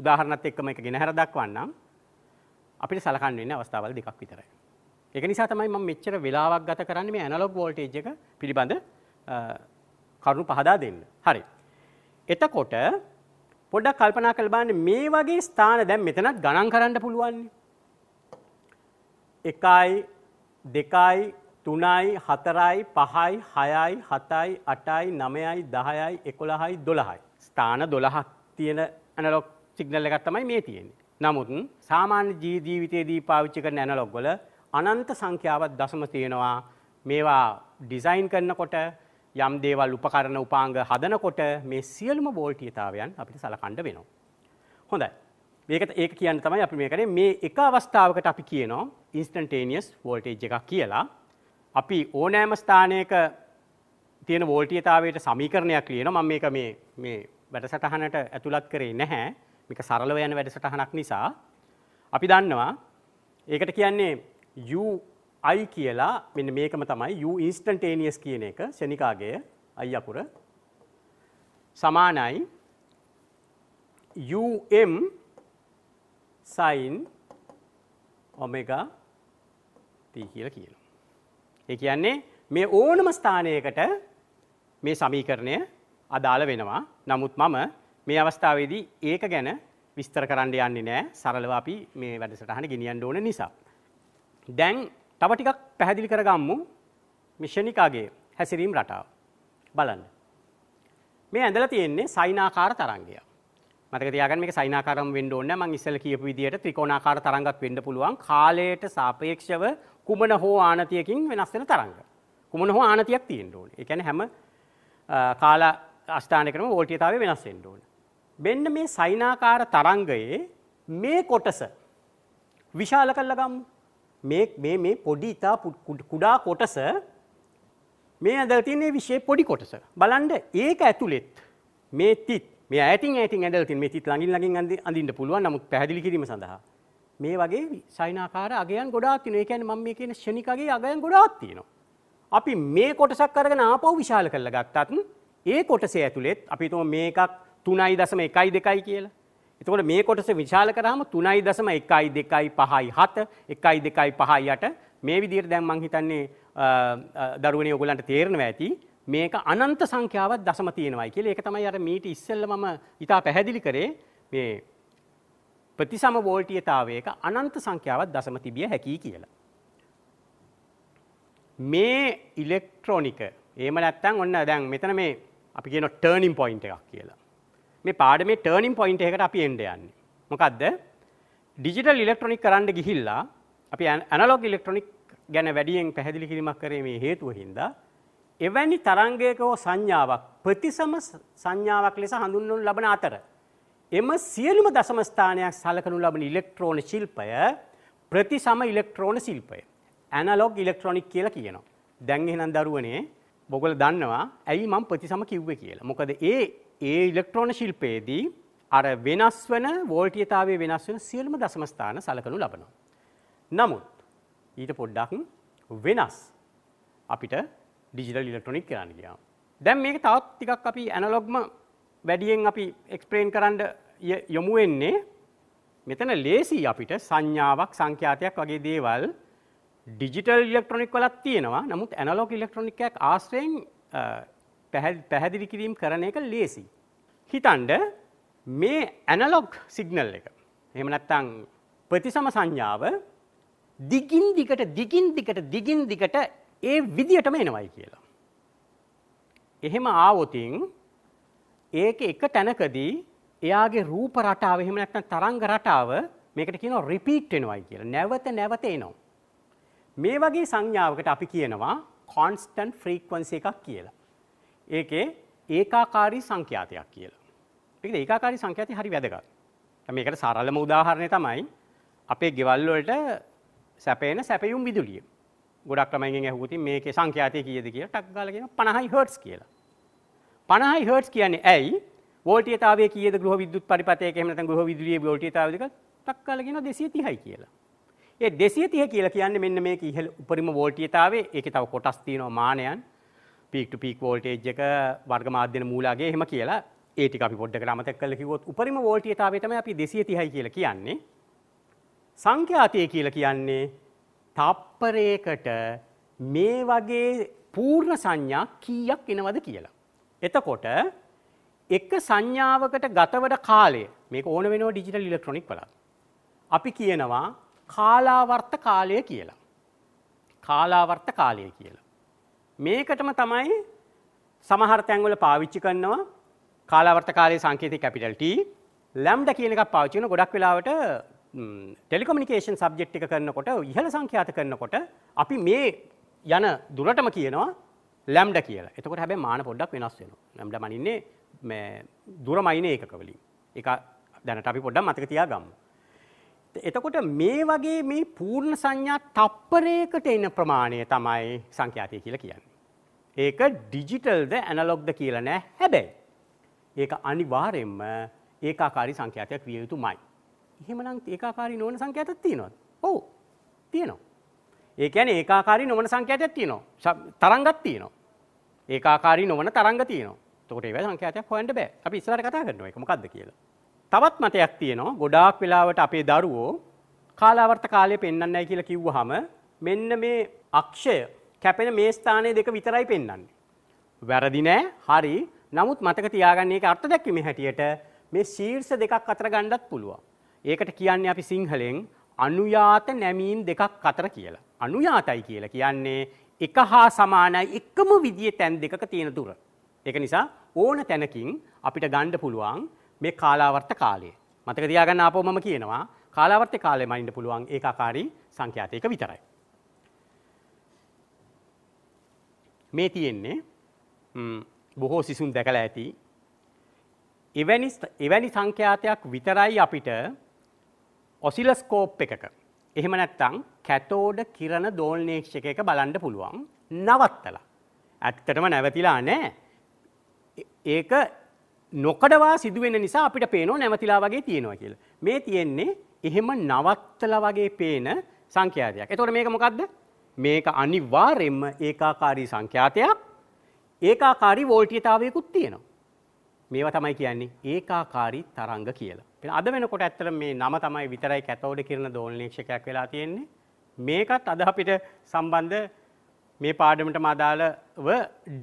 උදාහරණත් එක්කම එක ගෙනහැර දක්වන්නම් අපිට සලකන්න වෙන අවස්ථාවල් දෙකක් විතරයි. ඒක නිසා තමයි මම මෙච්චර වෙලාවක් ගත කරන්නේ මේ ඇනලොග් වෝල්ටේජ් එක පිළිබඳ කරුණු පහදා දෙන්න. හරි. එතකොට පොඩ්ඩක් කල්පනා කරලා බලන්න මේ වගේ ස්ථාන දැන් මෙතනත් ගණන් කරන්න පුළුවන්. 1යි 2යි තුනයි හතරයි පහයි හයයි හතයි අටයි නමයයි දහයයි එකොළහයි දොළහයි. ස්ථාන දොළහක් තියෙන ඇනලොක් සිගනල් එකත් තමයි මේ තියෙන්නේ. නමුත් සාමාන්‍ය ජීජීවිතයේදී පාවිච්චි කරන ඇනලොග්වල අනන්ත සංඛ්‍යාවත් දසම තියෙනවා මේවා ඩිසයින් කරනකොට යම් දේවල් උපකරණ උපාංග හදනකොට මේ සියලුම බෝල්ටියතාවයන් අපිට සලකණ්ඩ වෙනවා. හොඳයි. මේකට ඒක කියන්න තමයි අපි මේ කරේ මේ එක අවස්ථාවකට අපි කියනවා ඉන්ස්ටන්ටේනියස් වෝල්ටේජ් එකක් කියලා. අපි ඕනෑම ස්ථානයක තියෙන වෝල්ටියතාවයට සමීකරණයක් ලියන මම මේක මේ මේ වැඩසටහනට ඇතුළත් කරේ නැහැ මේක සරලව යන වැඩසටහනක් නිසා අපි දන්නවා ඒකට කියන්නේ UI කියලා මෙන්න මේකම තමයි U instantaneous කියන එක ශනිකාගේ i අකුර සමානයි um sin omega t කියලා කියනවා ඒ කියන්නේ මේ ඕනම ස්ථානයකට මේ සමීකරණය අදාළ වෙනවා. නමුත් මම මේ අවස්ථාවේදී ඒක ගැන විස්තර කරන්න යන්නේ නෑ සරලව අපි මේ වැඩසටහන ගෙනියන්න ඕන නිසා. දැන් තව ටිකක් පැහැදිලි කරගම්මු මිෂනිකාගේ හැසිරීම් රටාව. බලන්න. මේ ඇඳලා තියෙන්නේ සයිනාකාර තරංගය. මතක තියාගන්න මේක සයිනාකාරම් වෙන්න ඕනේ. මම ඉස්සෙල්ලා කියපු විදිහට ත්‍රිකෝණාකාර තරංගයක් වෙන්න පුළුවන්. කාලයට සාපේක්ෂව කුමන හෝ ආනතියකින් වෙනස් වෙන තරංග. කුමන හෝ ආනතියක් තියෙන්න ඕනේ. ඒ කියන්නේ හැම කාල අස්ථානයකම වෝල්ටීයතාවය වෙනස් වෙන්න ඕනේ. මෙන්න මේ සයිනාකාර තරංගයේ මේ කොටස විශාල කරලා ගමු. මේ මේ මේ පොඩි ඉතා කුඩා කොටස මේ ඇදලා තියෙන මේ විශේෂ පොඩි කොටස. බලන්න ඒක ඇතුළෙත් මේ තිත් මේ ඇටින් ඇටින් ඇදලා තියෙන මේ තිත් ළඟින් ළඟින් අඳින්න පුළුවන්. නමුත් පැහැදිලි කිරීම සඳහා මේ වගේ සයිනාකාර අගයන් ගොඩාක් තියෙනවා. ඒ කියන්නේ මම මේ කියන ශනිකගේ අගයන් ගොඩාක් තියෙනවා. අපි මේ කොටසක් අරගෙන ආපහු විශාල කරලා ගත්තත් ඒ කොටසේ ඇතුළෙත් අපි හිතමු මේකක් 3.12 කියලා. එතකොට මේ කොටස විශාල කරාම 3.12 5යි 7 1 2 5යි 8 මේ විදිහට දැන් මම හිතන්නේ දරුවනේ ඔයගොල්ලන්ට තේරෙනවා ඇති. මේක අනන්ත සංඛ්‍යාවක් දශම තියෙනවායි කියලා. ඒක තමයි අර මීට ඉස්සෙල්ලා මම ඊට පැහැදිලි කරේ මේ ප්‍රතිසම වෝල්ටියතාවයක අනන්ත සංඛ්‍යාවක් දසම තිබිය හැකි කියලා. මේ ඉලෙක්ට්‍රෝනික ඒම නැත්තන් ඔන්න දැන් මෙතන මේ අපි කියන ටර්නිම් පොයින්් එකක් කියලා. මේ පාඩමේ ටර්නිම් පොයින්් එකට අපි එන්ඩ යන්නේ. මොකක්ද ඩිජිටල් ඉලෙක්ට්‍රොනික් කරන්න ගිහිල්ලා අපි ඇනලෝග ඉලෙක්ට්‍රොනික් ගැන වැඩියෙන් පැහැදිලි කිරීමක් කරේ මේ හේතුව හින්දා. එවැනි තරංගයක හෝ සංඥාවක් ප්‍රතිසම සංඥාවක් ලෙස හඳුන්වනු ලබන අතර එම සියලුම දශම ස්ථානයක් සලකනු ලබන ඉලෙක්ට්‍රෝන ශිල්පය ප්‍රතිසම ඉලෙක්ට්‍රෝන ශිල්පය. ඇනලොග් ඉලෙක්ට්‍රොනික් කියලා කියනවා. දැන් එහෙනම් දරුවනේ බොගල දන්නවා ඇයි මම ප්‍රතිසම කිව්වේ කියලා. මොකද ඒ ඒ ඉලෙක්ට්‍රෝන ශිල්පයේදී අර වෙනස් වෙන වෝල්ටීයතාවයේ වෙනස් වෙන සියලුම දශම ස්ථාන සලකනු ලබනවා. නමුත් ඊට පොඩ්ඩක් වෙනස් අපිට ඩිජිටල් ඉලෙක්ට්‍රොනික් කරන්න ගියා. දැන් මේක තවත් ටිකක් අපි ඇනලොග්ම වැඩියෙන් අපි එක්ස්ප්‍රේන් කරන්න යොමු වෙන්නේ මෙතන ලේසි අපිට සංඥාවක් සංඛ්‍යාතයක් වගේ දේවල් ඩිජිටල් ඉලෙක්ට්‍රොනික් වලත් තියෙනවා නමුත් ඇනලොග් ඉලෙක්ට්‍රොනික් එකක් ආශ්‍රයෙන් පැහැදිලි කිරීම කරන එක ලේසි. හිතන්ඩ මේ ඇනලොග් සිග්නල් එක එහෙම නැත්නම් ප්‍රතිසම සංඥාව දිගින් දිගට දිගින් දිගට දිගින් දිගට ඒ විදියටම එනවයි කියලා. එහෙම ආවොතින් ඒක එක තැනකදී එයාගේ රූප රටාව එහෙම නැත්නම් තරංග රටාව මේකට කියනවා රිපීට් වෙනවයි කියලා. නැවත නැවත එනවා. මේ වගේ සංඥාවකට අපි කියනවා constant frequency එකක් කියලා. ඒකේ ඒකාකාරී සංඛ්‍යාතයක් කියලා. ඒකද ඒකාකාරී සංඛ්‍යාතය හරි වැදගත්. මේකට සරලම උදාහරණය තමයි අපේ ගෙවල් වලට සැපේන සැපයුම් විදුලිය. ගොඩක් ළමයින්ගෙන් ඇහුවොත් මේකේ සංඛ්‍යාතය කීයද කියලා ටක් ගාලා කියනවා 50 Hz කියලා. 50 හර්ට්ස් කියන්නේ ඇයි? වෝල්ටීයතාවය කීයද ගෘහ විදුලි පරිපථයක එහෙම නැත්නම් ගෘහ විදුලියේ වෝල්ටීයතාවය දෙක ටක් කාලා කියනවා 230යි කියලා. ඒ 230 කියලා කියන්නේ මෙන්න මේක ඉහළ උපරිම වෝල්ටීයතාවයේ ඒකේ තව කොටස් තියෙනවා මානයන් peak to peak voltage එක වර්ග මාධ්‍යන මූලාගේ එහෙම කියලා ඒ ටික අපි පොඩ්ඩකට අමතක කරලා කිව්වොත් උපරිම වෝල්ටීයතාවය තමයි අපි 230යි කියලා කියන්නේ. සංඛ්‍යාතය කියලා කියන්නේ තප්පරයකට මේ වගේ පූර්ණ සංඥා කීයක් එනවද කියලා. එතකොට එක සංඥාවකට ගතවට කාලය මේ ඕන වෙනවා ඩිජිටල් ඉලෙක්ට්‍රොනික් වල. අපි කියනවා කාලාවර්ත කාලය කියලා. කාලාවර්ත කාලය කියලා. මේකටම තමයි සමහර තැන්වල පාවිච්චි කරනවා කාලාවර්ත කාලයේ සංකේතය කැපිටල් T ලැම්ඩා කියන එකක් පාවිච්චි කරන ගොඩක් වෙලාවට ටෙලිකොමියුනිකේෂන් සබ්ජෙක්ට් එක කරනකොට ඉහළ සංඛ්‍යාත කරනකොට අපි මේ යන දුරටම කියනවා ලැම්ඩ කියලා එතකොට හැබැ මාන පොඩ්ඩක් වෙනස් වෙන ලැම්ඩ මනින්නේ දුරමයින ඒකවලින් එක දැනට අපි පොඩ්ඩක් මතක තියා ගම්ම. එතකොට මේ වගේ මේ පූර්ණ සංඥා තප්පරයකට එන්න ප්‍රමාණය තමයි සංඛ්‍යාතය කියලා කියන්නේ. ඒක ඩිජිටල්ද ඇනලොග්ද කියලා නෑ හැබැයි. ඒක අනිවාර්යෙන්ම ඒකාකාරී සංඛ්‍යාතයක් විය යුතුමයි. එහෙමනම් ඒකාකාරී නොවන සංඛ්‍යාතයක් තියෙනවද? ඔව්. තියෙනවා. ඒ කියන්නේ ඒකාකාරී නොවන සංඛ්‍යාතයක් තියෙනවා. තරංගක් තියෙනවා. ඒකාකාරී නොවන තරංග තියෙනවා. එතකොට ඒවැ සංඛ්‍යාතයක් හොයන්න බෑ. අපි ඉස්සරහට කතා කරනවා ඒක මොකද්ද කියලා. තවත් මතයක් තියෙනවා ගොඩාක් වෙලාවට අපේ දරුවෝ කාලාවර්ත කාලය පෙන්වන්නේ නැහැ කියලා කිව්වහම මෙන්න මේ අක්ෂය කැපෙන මේ ස්ථානයේ දෙක විතරයි පෙන්වන්නේ. වැරදි නෑ හරි. නමුත් මතක තියාගන්න ඒක අර්ථ දැක්වීමේ හැටියට මේ ශීර්ෂ දෙකක් අතර ගණ්ඩත් පුළුවන්. ඒකට කියන්නේ අපි සිංහලෙන් අනුයාත නැමීම් දෙකක් අතර කියලා. අනුයාතයි කියලා කියන්නේ එක හා සමානයි එකම විදිිය තැන් දෙකක තියෙන දුර. එක නිසා ඕන තැනකින් අපිට ගණ්ඩ පුළුවන් මේ කාලාවර්ත කාලය. මතක දයාගන්න අපෝමම කියනවා කාලාවර්ත කාලය මයින්ඩ පුළුවන් ඒ ආකාරී සංඛ්‍යාතයක විතරයි. මේ තියෙන්නේ බොහෝ සිසුන් දැකලා ඇති එවැනි සංඛ්‍යාතයක් විතරයි අපිට ඔසිලස්කෝප් එකක එහෙම නැත්තං කැතෝඩ කිරණ දෝල්නේක්ෂක එක බලන්ඩ පුළුවන් නවත්තලා. ඇත්තටම නැවතිලා නෑ. ඒක නොකඩවා සිදුවෙන නිසා අපිට පේනෝ නැවතිලා වගේ තියෙනවා කියල. මේ තියෙන්නේ එහෙම නවත්තල වගේ පේන සංඛ්‍යාතයක්. එතොට මේක මොකක්ද මේක අනිවාර්යෙන්ම ඒකාකාරී සංඛ්‍යාතයක් ඒකාකාරී වෝල්ටියතාවයකුත් තියෙනවා. මේවා තමයි කියන්නේ ඒකාකාරී තරංග කියලා. අද වෙනකොට ඇත්තට මේ නම තමයි විතරයි කැතෝඩ කිරණ දෝලනීක්ෂකයක් වෙලා තියෙන්නේ. මේකත් අද අපිට සම්බන්ධ මේ පාඩමටම අදාළව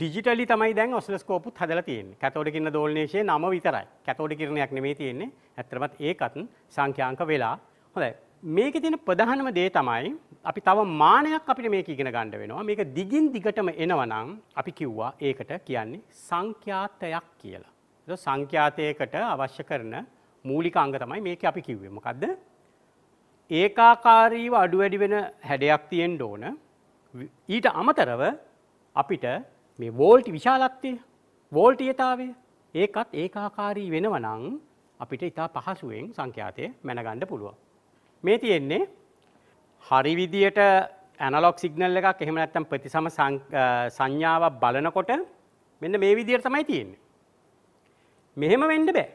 ඩිජිටලි තමයි දැන් ඔස්ලස්කෝපුත් හදලා තියෙන්නේ. කැතෝඩ කිරණ දෝලනීක්ෂයේ නම විතරයි. කැතෝඩ කිරණයක් නෙමෙයි තියෙන්නේ. ඇත්තටමත් ඒකත් සංඛ්‍යාංක වෙලා. හොඳයි. මේකේ තියෙන ප්‍රධානම දේ තමයි අපි තව මානයක් අපිට මේක ඉගෙන ගන්න වෙනවා. මේක දිගින් දිගටම එනවනම් අපි කිව්වා ඒකට කියන්නේ සංඛ්‍යාතයක් කියලා. ඒක සංඛ්‍යාතයකට අවශ්‍ය කරන මූලික අංග තමයි මේක අපි කිව්වේ මොකක්ද ඒකාකාරීව අඩු වැඩි වෙන හැඩයක් තියෙන්න ඕන ඊට අමතරව අපිට මේ වෝල්ටි විශාලත්වය වෝල්ටියතාවය ඒකත් ඒකාකාරී වෙනව නම් අපිට ඉතා පහසුවෙන් සංඛ්‍යාතය මැනගන්න පුළුවන් මේ තියෙන්නේ හරි විදියට ඇනලොක් සිගනල් එකක් එහෙම නැත්තම් ප්‍රතිසම සංඥාවක් බලනකොට මෙන්න මේ විදියට තමයි තියෙන්නේ මෙහෙම වෙන්න බෑ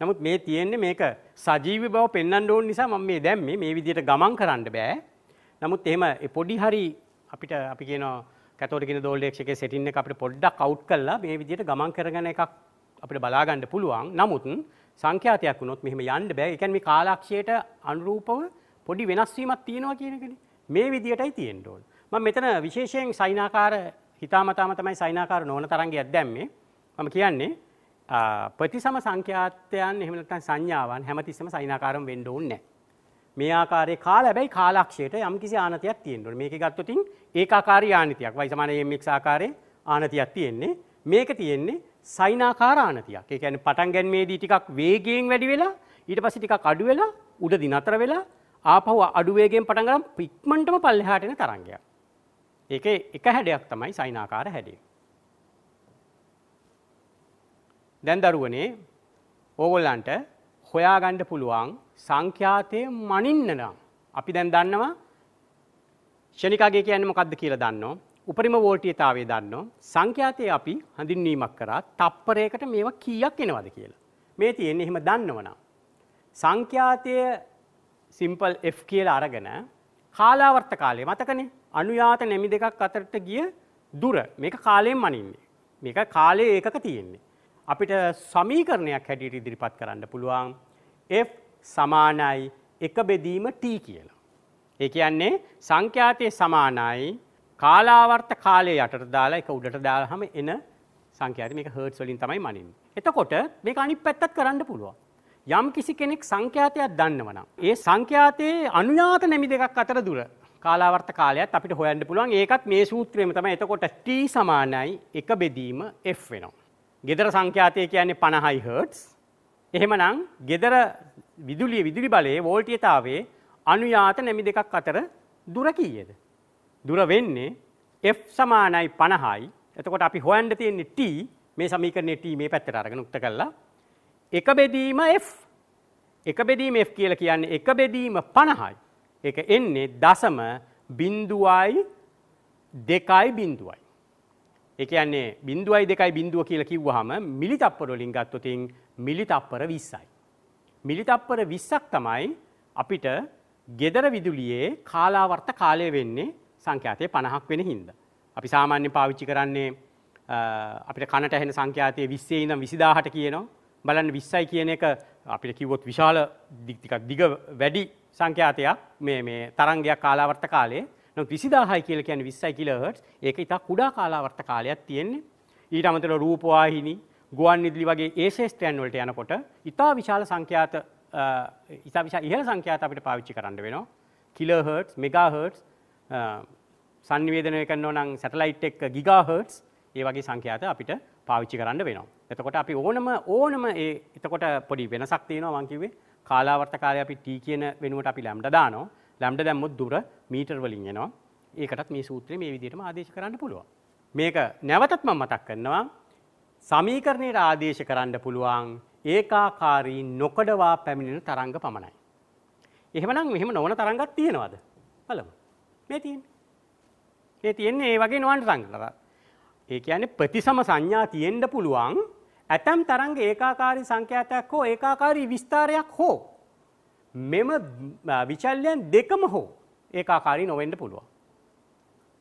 නමුත් මේ තියෙන්නේ මේක සජීවි බව පෙන්වන්න ඕන නිසා මම මේ දැම්මේ මේ විදිහට ගමන් කරන්න බෑ. නමුත් එහෙම පොඩි හරි අපිට අපි කියනවා කැතෝලිකින දෝල්ඩේක්ෂකේ සෙටින් එක අපිට පොඩ්ඩක් අවුට් කළා මේ විදිහට ගමන් කරගෙන එකක් අපිට බලා ගන්න පුළුවන්. නමුත් සංඛ්‍යාතයක් වුණොත් මෙහෙම යන්න බෑ. ඒ කියන්නේ මේ කාලාක්ෂයට අනුරූපව පොඩි වෙනස් වීමක් තියෙනවා කියන එකනේ. මේ විදිහටයි තියෙන්න ඕන. මම මෙතන විශේෂයෙන් සයිනාකාර හිතාමතාම තමයි සයිනාකාර නොවන තරංගයක් දැම්මේ. මම කියන්නේ ප්‍රතිසම සංඛ්‍යාතයන් එහෙම නැත්නම් සංඥාවන් හැමතිස්සෙම සයිනාකාරම් වෙන්න ඕනේ නැහැ. මේ ආකාරයේ කාල හැබැයි කාලක්ෂයට යම්කිසි ආනතියක් තියෙන්න ඕනේ. මේකේ ගත්තොත් ඒකාකාරී ආනතියක්. y mx ආකාරයේ ආනතියක් තියෙන්නේ. මේක තියෙන්නේ සයිනාකාර ආනතියක්. ඒ කියන්නේ පටන් ගැනීමේදී ටිකක් වේගයෙන් වැඩි වෙලා ඊට පස්සේ ටිකක් අඩු වෙලා උඩ දිනතර වෙලා ආපහු අඩු වේගයෙන් පටන් ගන්න ඉක්මනටම පල්ලෙහාට එන තරංගයක්. ඒකේ එක හැඩයක් තමයි සයිනාකාර හැඩය. දැන් දරුවනේ ඕගොල්ලන්ට හොයාගන්න පුළුවන් සංඛ්‍යාතය මනින්න නම් අපි දැන් දන්නවා ෂණිකාගේ කියන්නේ මොකද්ද කියලා දන්නෝ උපරිම වෝල්ටීයතාවය දන්නෝ සංඛ්‍යාතයේ අපි හඳුන්වීමක් කරා තප්පරයකට මේවා කීයක් එනවද කියලා මේ තියෙන්නේ එහෙම දන්නවනම් සංඛ්‍යාතය සිම්පල් f කියලා අරගෙන කාලාවර්ත කාලය මතකනේ අනුයාත නැමි දෙකක් අතරට ගිය දුර මේක කාලයෙන් මනින්නේ මේක කාලයේ ඒකක තියෙන්නේ අපිට සමීකරණයක් හැටියට ඉදිරිපත් කරන්න පුළුවන් F සමානයි එක බෙදීම T කියලා. ඒ කියන්නේ සංඛ්‍යාතයේ සමානයි කාලාවර්ත කාලය යටට දාලා එක උඩට දාලාම එන සංඛ්‍යාත මේක හර්ට්ස් වලින් තමයි මනින්නේ. එතකොට මේක අනිත් පැත්තත් කරන්න පුළුවන්. යම් කිසි කෙනෙක් සංඛ්‍යාතයක් දන්නව නම් ඒ සංඛ්‍යාතයේ අනුයාත නැමි දෙකක් අතර දුර කාලාවර්ත කාලයත් අපිට හොයන්න පුළුවන් ඒකත් මේ සූත්‍රයේම තමයි එතකොට t සමානයි 1 බෙදීම f වෙනවා ගෙදර සංඛ්‍යාතය කියන්නේ 50යි හර්ට්ස්. එහෙමනම් ගෙදර විදුලිය විදුලි බලයේ වෝල්ටීයතාවයේ අනුයාත නැමි දෙකක් අතර දුර කීයද? දුර වෙන්නේ F සමානයි 50යි. එතකොට අපි හොයන්න තියෙන්නේ T මේ සමීකරණයේ T මේ පැත්තට අරගෙන උත්තර කළා. එක බෙදීම F. එක බෙදීම F කියලා කියන්නේ එක බෙදීම 50යි. ඒක එන්නේ දශම බිඳුවයි 2යි බිඳුවයි. එක යන්නේ බින්දුවයි දෙකයි බින්දුව කියලා කිව්වහම මිලි තප්පර වලින් ගත්තොතින් මිලි තප්පර 20යි. මිලි තප්පර 20ක් තමයි අපිට gedara විදුලියේ කාලාවර්ත කාලය වෙන්නේ සංඛ්‍යාතයේ 50ක් වෙන හින්දා. අපි සාමාන්‍යයෙන් පාවිච්චි කරන්නේ අපිට කනට ඇහෙන සංඛ්‍යාතයේ 20 ඉඳන් 20000ට කියනවා. බලන්න 20යි කියන එක අපිට කිව්වොත් විශාල ටිකක් දිග වැඩි සංඛ්‍යාතයක් මේ මේ තරංගයක් කාලාවර්ත කාලයේ නම් 20000යි කියලා කියන්නේ 20යි කිලෝහර්ට්ස්. ඒක ඉතා කුඩා කාලාවර්ත කාලයක් තියෙන්නේ. ඊට අමතරව රූපවාහිනි, ගුවන් විදුලි වගේ ඒ ශේෂ්ත්‍රයන් වලට යනකොට ඉතා විශාල සංඛ්‍යාත ඉතා විශාල ඉහළ සංඛ්‍යාත අපිට පාවිච්චි කරන්න වෙනවා. කිලෝහර්ට්ස්, මෙගාහර්ට්ස් සංනිවේදනය කරනවා නම් සැටලයිට් එක ගිගාහර්ට්ස් ඒ වගේ සංඛ්‍යාත අපිට පාවිච්චි කරන්න වෙනවා. එතකොට අපි ඕනම ඕනම ඒ එතකොට පොඩි වෙනසක් තියෙනවා මං කිව්වේ කාලාවර්ත කාලය අපි t කියන වෙනුවට අපි ලැම්ඩා දානවා. ලැම්ඩ දැම්මුත් දුර මීටර් වලින් එනවා. ඒකටත් මේ සූත්‍රය මේ විදිහටම ආදේශ කරන්න පුළුවන්. මේක නැවතත් මම මතක් කරනවා සමීකරණයට ආදේශ කරන්න පුළුවන් ඒකාකාරී නොකඩවා පැමිණෙන තරංග පමණයි. එහෙමනම් මෙහෙම නොවන තරංගක් තියෙනවද? බලමු. මේ තියෙන්නේ. මේ තියෙන්නේ ඒ වගේ නොවන තරංග. ඒ කියන්නේ ප්‍රතිසම සංඥා තියෙන්න පුළුවන් ඇතම් තරංග ඒකාකාරී සංඛ්‍යාතයක් හෝ ඒකාකාරී විස්තරයක් හෝ මෙම විචල්ලයන් දෙකම හෝ ඒකාකාරී නොවෙන්ඩ පුළුවන්.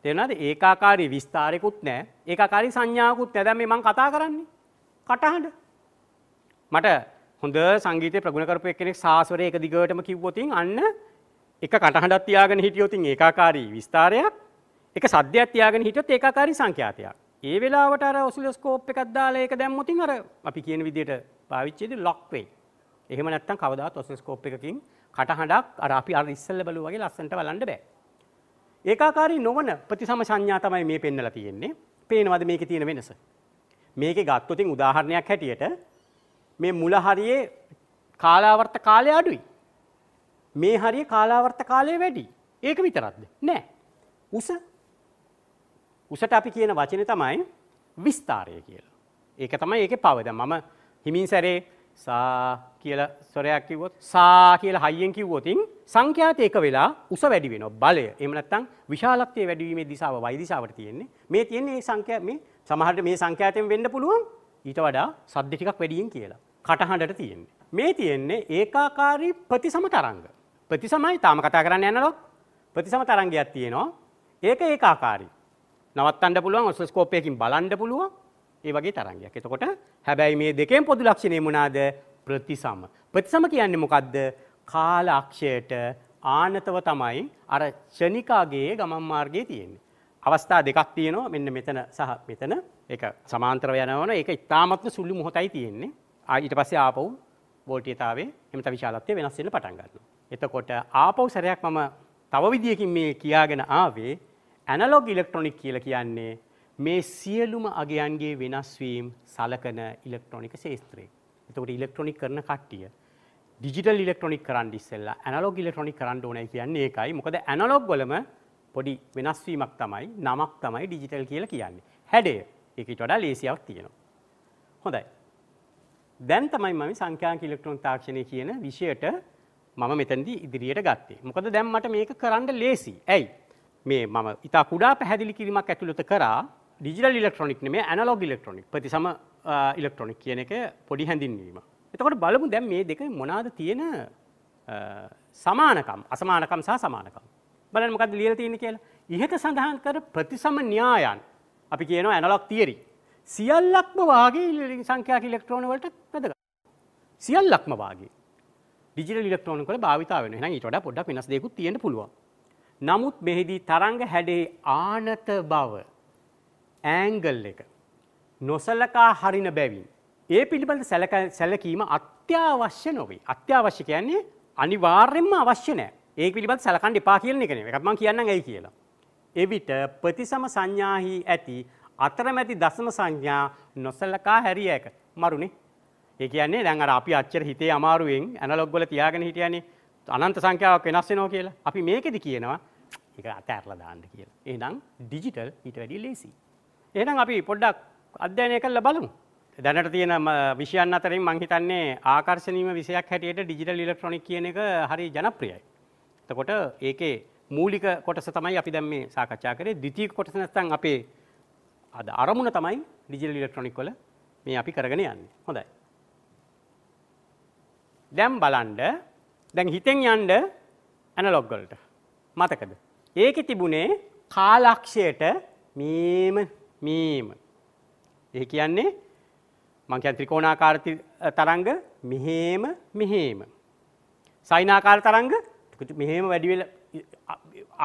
දෙනද ඒකාකාරී විස්ථාරයකුත් නෑ ඒකාකාරී සංඥාකුත් නැදැම මං කතා කරන්නේ කටහඬ. මට හොඳ සංගීතය ප්‍රගුණකරපය කෙනෙක් සාසවර එක දිගටම කිව්වොතින් අන්න එක කටහඬත් තියාගෙන හිටියොතින් ඒකාකාරී විස්ථාරයක් එක සද්‍යයක් තියාගෙන හිටියොත් ඒකාකාරී සංඛ්‍යාතයක්. ඒ වෙලාවට අර ඔසිලස්කෝප් එකක් දාලා ඒක දැම්මොතින් අර අපි කියන විදිහට පාවිච්චි වෙදී ලොක් වෙයි. එහෙම නැත්නම් කවදාවත් ඔසිලෝස්කෝප් එකකින් කටහඬක් අර අපි අර ඉස්සෙල්ල බලුවා වගේ ලස්සනට බලන්න බෑ. ඒකාකාරී නොවන ප්‍රතිසම සංඥා තමයි මේ පෙන්නලා තියෙන්නේ. පේනවද මේකේ තියෙන වෙනස? මේකේ ගත්තොත් උදාහරණයක් හැටියට මේ මුල හරියේ කාලාවර්ත කාලය අඩුයි. මේ හරියේ කාලාවර්ත කාලය වැඩි. ඒක විතරක්ද? නෑ. උස උසට අපි කියන වචනේ තමයි විස්තරය කියලා. ඒක තමයි ඒකේ පව. දැන් මම හිමින් සැරේ සා කියලා ස්වරයක් කිව්වොත් සා කියලා හයියෙන් කිව්වොතින් සංඛ්‍යාත එක වෙලා උස වැඩි වෙනවා බලය. එහෙම නැත්නම් විශාලත්වයේ වැඩි වීමේ දිශාව y දිශාවට තියෙන්නේ. මේ තියෙන්නේ මේ සංඛ්‍යා මේ සමහරට මේ සංඛ්‍යාතයෙන් වෙන්න පුළුවන් ඊට වඩා සද්ද ටිකක් වැඩියෙන් කියලා. කටහඬට තියෙන්නේ. මේ තියෙන්නේ ඒකාකාරී ප්‍රතිසම තරංග. ප්‍රතිසමයි තාම කතා කරන්න යනකොට ප්‍රතිසම තරංගයක් තියෙනවා. ඒක ඒකාකාරී. නවත්තන්න පුළුවන් ඔස්ලෝස්කෝප් එකකින් බලන්න පුළුවන්. ඒ වගේ තරංගයක්. එතකොට හැබැයි මේ දෙකෙන් පොදු ලක්ෂණය මොනවාද? ප්‍රතිසම. ප්‍රතිසම කියන්නේ මොකක්ද කාලක්ෂයට ආනතව තමයි අර චනිකාගේ ගමන් මාර්ගයේ තියෙන්නේ. අවස්ථා දෙකක් තියෙනවා මෙන්න මෙතන සහ මෙතන ඒක සමාන්තරව යනවන ඒක ඉතාමත්ම සුළු මොහොතයි තියෙන්නේ. ඊට පස්සේ ආපහු වෝල්ටීයතාවයේ එමෙත විශාලත්වය වෙනස් වෙන්න පටන් ගන්නවා. එතකොට ආපහු සැරයක් මම තව විදියකින් මේ කියාගෙන ආවේ ඇනලොග් ඉලෙක්ට්‍රොනික කියලා කියන්නේ මේ සියලුම අගයන්ගේ වෙනස් වීම සලකන ඉලෙක්ට්‍රොනික ශාස්ත්‍රයක්. එතකට ඉලෙක්ට්‍රොනික් කරන කට්ටිය ඩිජිටල් ඉලෙක්ට්‍රොනික් කරන්න ඉස්සෙල්ලා ඇනලොග් ඉලෙක්ට්‍රොනික් කරන්න ඕනයි කියන්නේ ඒකයි මොකද ඇනලොග් වලම පොඩි වෙනස්වීමක් තමයි නමක් තමයි ඩිජිටල් කියලා කියන්නේ හැඩය ඒකට වඩා ලේසියක් තියෙනවා හොඳයි දැන් තමයි මම සංඛ්‍යාංක ඉලෙක්ට්‍රොන තාක්ෂණය කියන විෂයට මම මෙතනදී ඉදිරියට ගත්තේ මොකද දැන් මට මේක කරන්න ලේසි ඇයි මේ මම ඉතා කුඩා පැහැදිලි කිරීමක් ඇතුළත කරා ඩිජිටල් ඉලෙක්ට්‍රොනික් නෙමෙයි ඇනලොග් ඉලෙක්ට්‍රොනික් ප්‍රතිසම ඉලෙක්ට්‍රොනික් කියන එක පොඩි හැඳින්වීම. එතකොට බලමු දැන් මේ දෙක මොනාද තියෙන සමානකම් අසමානකම් සහ සමානකම්. බලන්න මොකද ලියලා තියෙන්නේ කියලා. ඉහත සඳහන් කර ප්‍රතිසම න්‍යායන් අපි කියනවා ඇනලොග් තියරි. සියල්ලක්ම වාගේ සංඛ්‍යාක ඉලෙක්ට්‍රෝන වලට වැදගත්. සියල්ලක්ම වාගේ. ඩිජිටල් ඉලෙක්ට්‍රෝන වල භාවිතාව වෙනවා. එහෙනම් ඊට වඩා පොඩ්ඩක් වෙනස් දෙයක්ත් තියෙන්න පුළුවන්. නමුත් මෙහිදී තරංග හැඩේ ආනත බව ඇන්ගල් එක නොසලකා හරින බැවින්. ඒ පිළිබඳ සැලකීම අත්‍යවශ්‍ය නොවේ. අත්‍යවශ්‍ය කියන්නේ අනිවාර්යෙන්ම අවශ්‍ය නෑ. ඒ පිළිබඳ සැලකන් එපා කියන එක නෙවෙයි. එකක් මම කියන්නම් ඇයි කියලා. එවිට ප්‍රතිසම සංඥාහි ඇති අතරමැති දශම සංඥා නොසලකා හැරිය එක. මරුනේ. ඒ කියන්නේ දැන් අර අපි අච්චර හිතේ අමාරුවෙන් ඇනලොග් වල තියාගෙන හිටියනේ අනන්ත සංඛ්‍යාවක් වෙනස් වෙනවා කියලා. අපි මේකෙදි කියනවා ඒක අතහැරලා දාන්න කියලා. එහෙනම් ඩිජිටල් ඊට වැඩිය ලේසි. එහෙනම් අපි පොඩ්ඩක් අධ්‍යයනය කල්ල බලමු. දැනට තියෙන විෂයන් අතරින් මං හිතන්නේ ආකර්ශනීය විෂයක් හැටියට ඩිජිටල් ඉලෙක්ට්‍රොනික කියන එක හරි ජනප්‍රියයි. එතකොට ඒකේ මූලික කොටස තමයි අපි දැන් මේ සාකච්ඡා කරේ. ද්විතීයික කොටස නැත්නම් අපේ අද අරමුණ තමයි ඩිජිටල් ඉලෙක්ට්‍රොනික වල මේ අපි කරගෙන යන්නේ. හොඳයි. දැන් බලන්න දැන් හිතෙන් යන්න ඇනලොග් වලට. මතකද? ඒකේ තිබුණේ කාලක්ෂයට මීම මීම ඒ කියන්නේ මං කියන්නේ ත්‍රිකෝණාකාර තරංග මෙහෙම මෙහෙම. සයිනාකාර තරංග මෙහෙම වැඩි වෙලා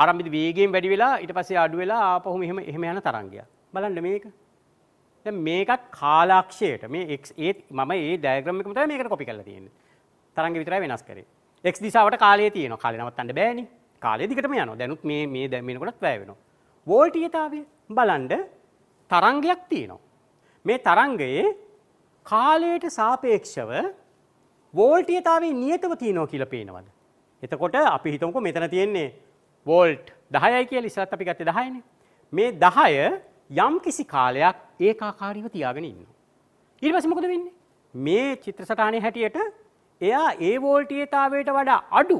ආරම්භික වේගයෙන් වැඩි වෙලා ඊට පස්සේ අඩු වෙලා ආපහු මෙහෙම එහෙම යන තරංගයක්. බලන්න මේක. දැන් මේකත් කාලාක්ෂයට මේ x ඒ මම ඒ ඩයග්‍රෑම් එකම තමයි මේකට කොපි කරලා තියෙන්නේ. තරංග විතරයි වෙනස් කරේ. x දිශාවට කාලය තියෙනවා. කාලේ නවත්තන්න බෑනේ. කාලය දිගටම යනවා. දැනුත් මේ මේ දැන් මේනකොටත් වැය වෙනවා. වෝල්ටීයතාවය බලන්න තරංගයක් තියෙනවා. මේ තරංගයේ කාලයට සාපේක්ෂව වෝල්ටියතාවේ නියතව තියනෝ කියල පේනවද. එතකොට අපි හිතමුක මෙතන තියෙන්නේ වෝල්ට් දහයයි කියල ඉස්සත් අපි ගත්ත දහයන. මේ දහය යම් කිසි කාලයක් ඒකාකාරීව තියාගෙන ඉන්න. ඉල්වසමකද වෙන්න මේ චිත්‍රසටානය හැටියට එයා ඒ වෝල්ටියතාවයට වඩා අඩු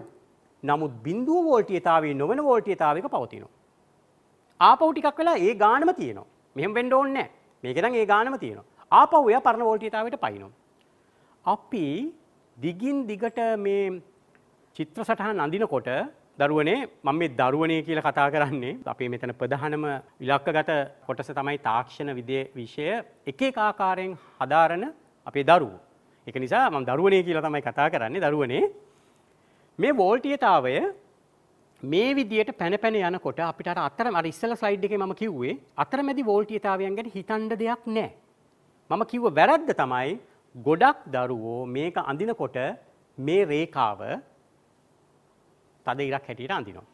නමුත් බින්දුව වෝල්ටියතාවේ නොවන වෝල්ටියතාවක පවතිනවා. ආපවටිකක් වෙලා ඒ ගානම තියනවා මෙහම වෙන්ඩෝන්නෑ මේකෙනම් ඒ ගානම තියෙනවා. ආපහු එයා පරණ වෝල්ටීයතාවයට පයින්නවා. අපි දිගින් දිගට මේ චිත්‍ර සටහන් අඳිනකොට දරුවනේ මම මේ දරුවනේ කියලා කතා කරන්නේ අපේ මෙතන ප්‍රධානම ඉලක්කගත කොටස තමයි තාක්ෂණ විෂය එක එක ආකාරයෙන් හදාරන අපේ දරුවෝ. ඒක නිසා මම දරුවනේ කියලා තමයි කතා කරන්නේ දරුවනේ. මේ වෝල්ටීයතාවය මේ විදියට පැනපැන යනකොට අපිට අර අතර අර ඉස්සල ස්ලයිඩ් එකේ මම කිව්වේ අතරමැදි වෝල්ටීයතාවයන් ගැන හිතන්න දෙයක් නැහැ. මම කිව්ව වැරද්ද තමයි ගොඩක් දරුවෝ මේක අඳිනකොට මේ රේඛාව තද ඉරක් හැටියට අඳිනවා.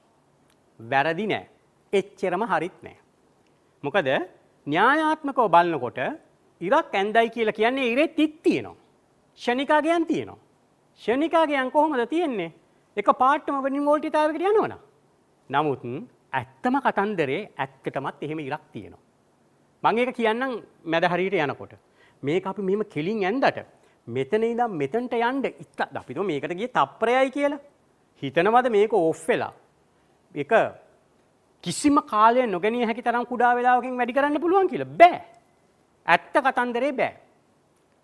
වැරදි නෑ. එච්චරම හරිත් නෑ. මොකද න්‍යායාත්මකව බලනකොට ඉරක් ඇඳයි කියලා කියන්නේ ඉරේ තිත් තියෙනවා. ෂණිකාගයන් තියෙනවා. ෂණිකාගයන් කොහොමද තියෙන්නේ? එක පාට්ටම වනින් වෝල්ටිතාවකට යනවන. නමුත් ඇත්තම කතන්දරේ ඇත්තටමත් එහෙම ඉරක් තියෙනවා. මං ඒක කියන්නම් මැද හරියට යනකොට. මේක අපි මෙහෙම කෙලින් ඇන්දට මෙතන ඉඳන් මෙතනට යන්න ඉත්ත අපිට මේකට ගියේ තප්පරයයි කියලා. හිතනවද මේක ඕෆ් වෙලා? ඒක කිසිම කාලයක් නොගැනිය හැකි තරම් කුඩා වේලාවකින් වැඩි කරන්න පුළුවන් කියලා බෑ. ඇත්ත කතන්දරේ බෑ.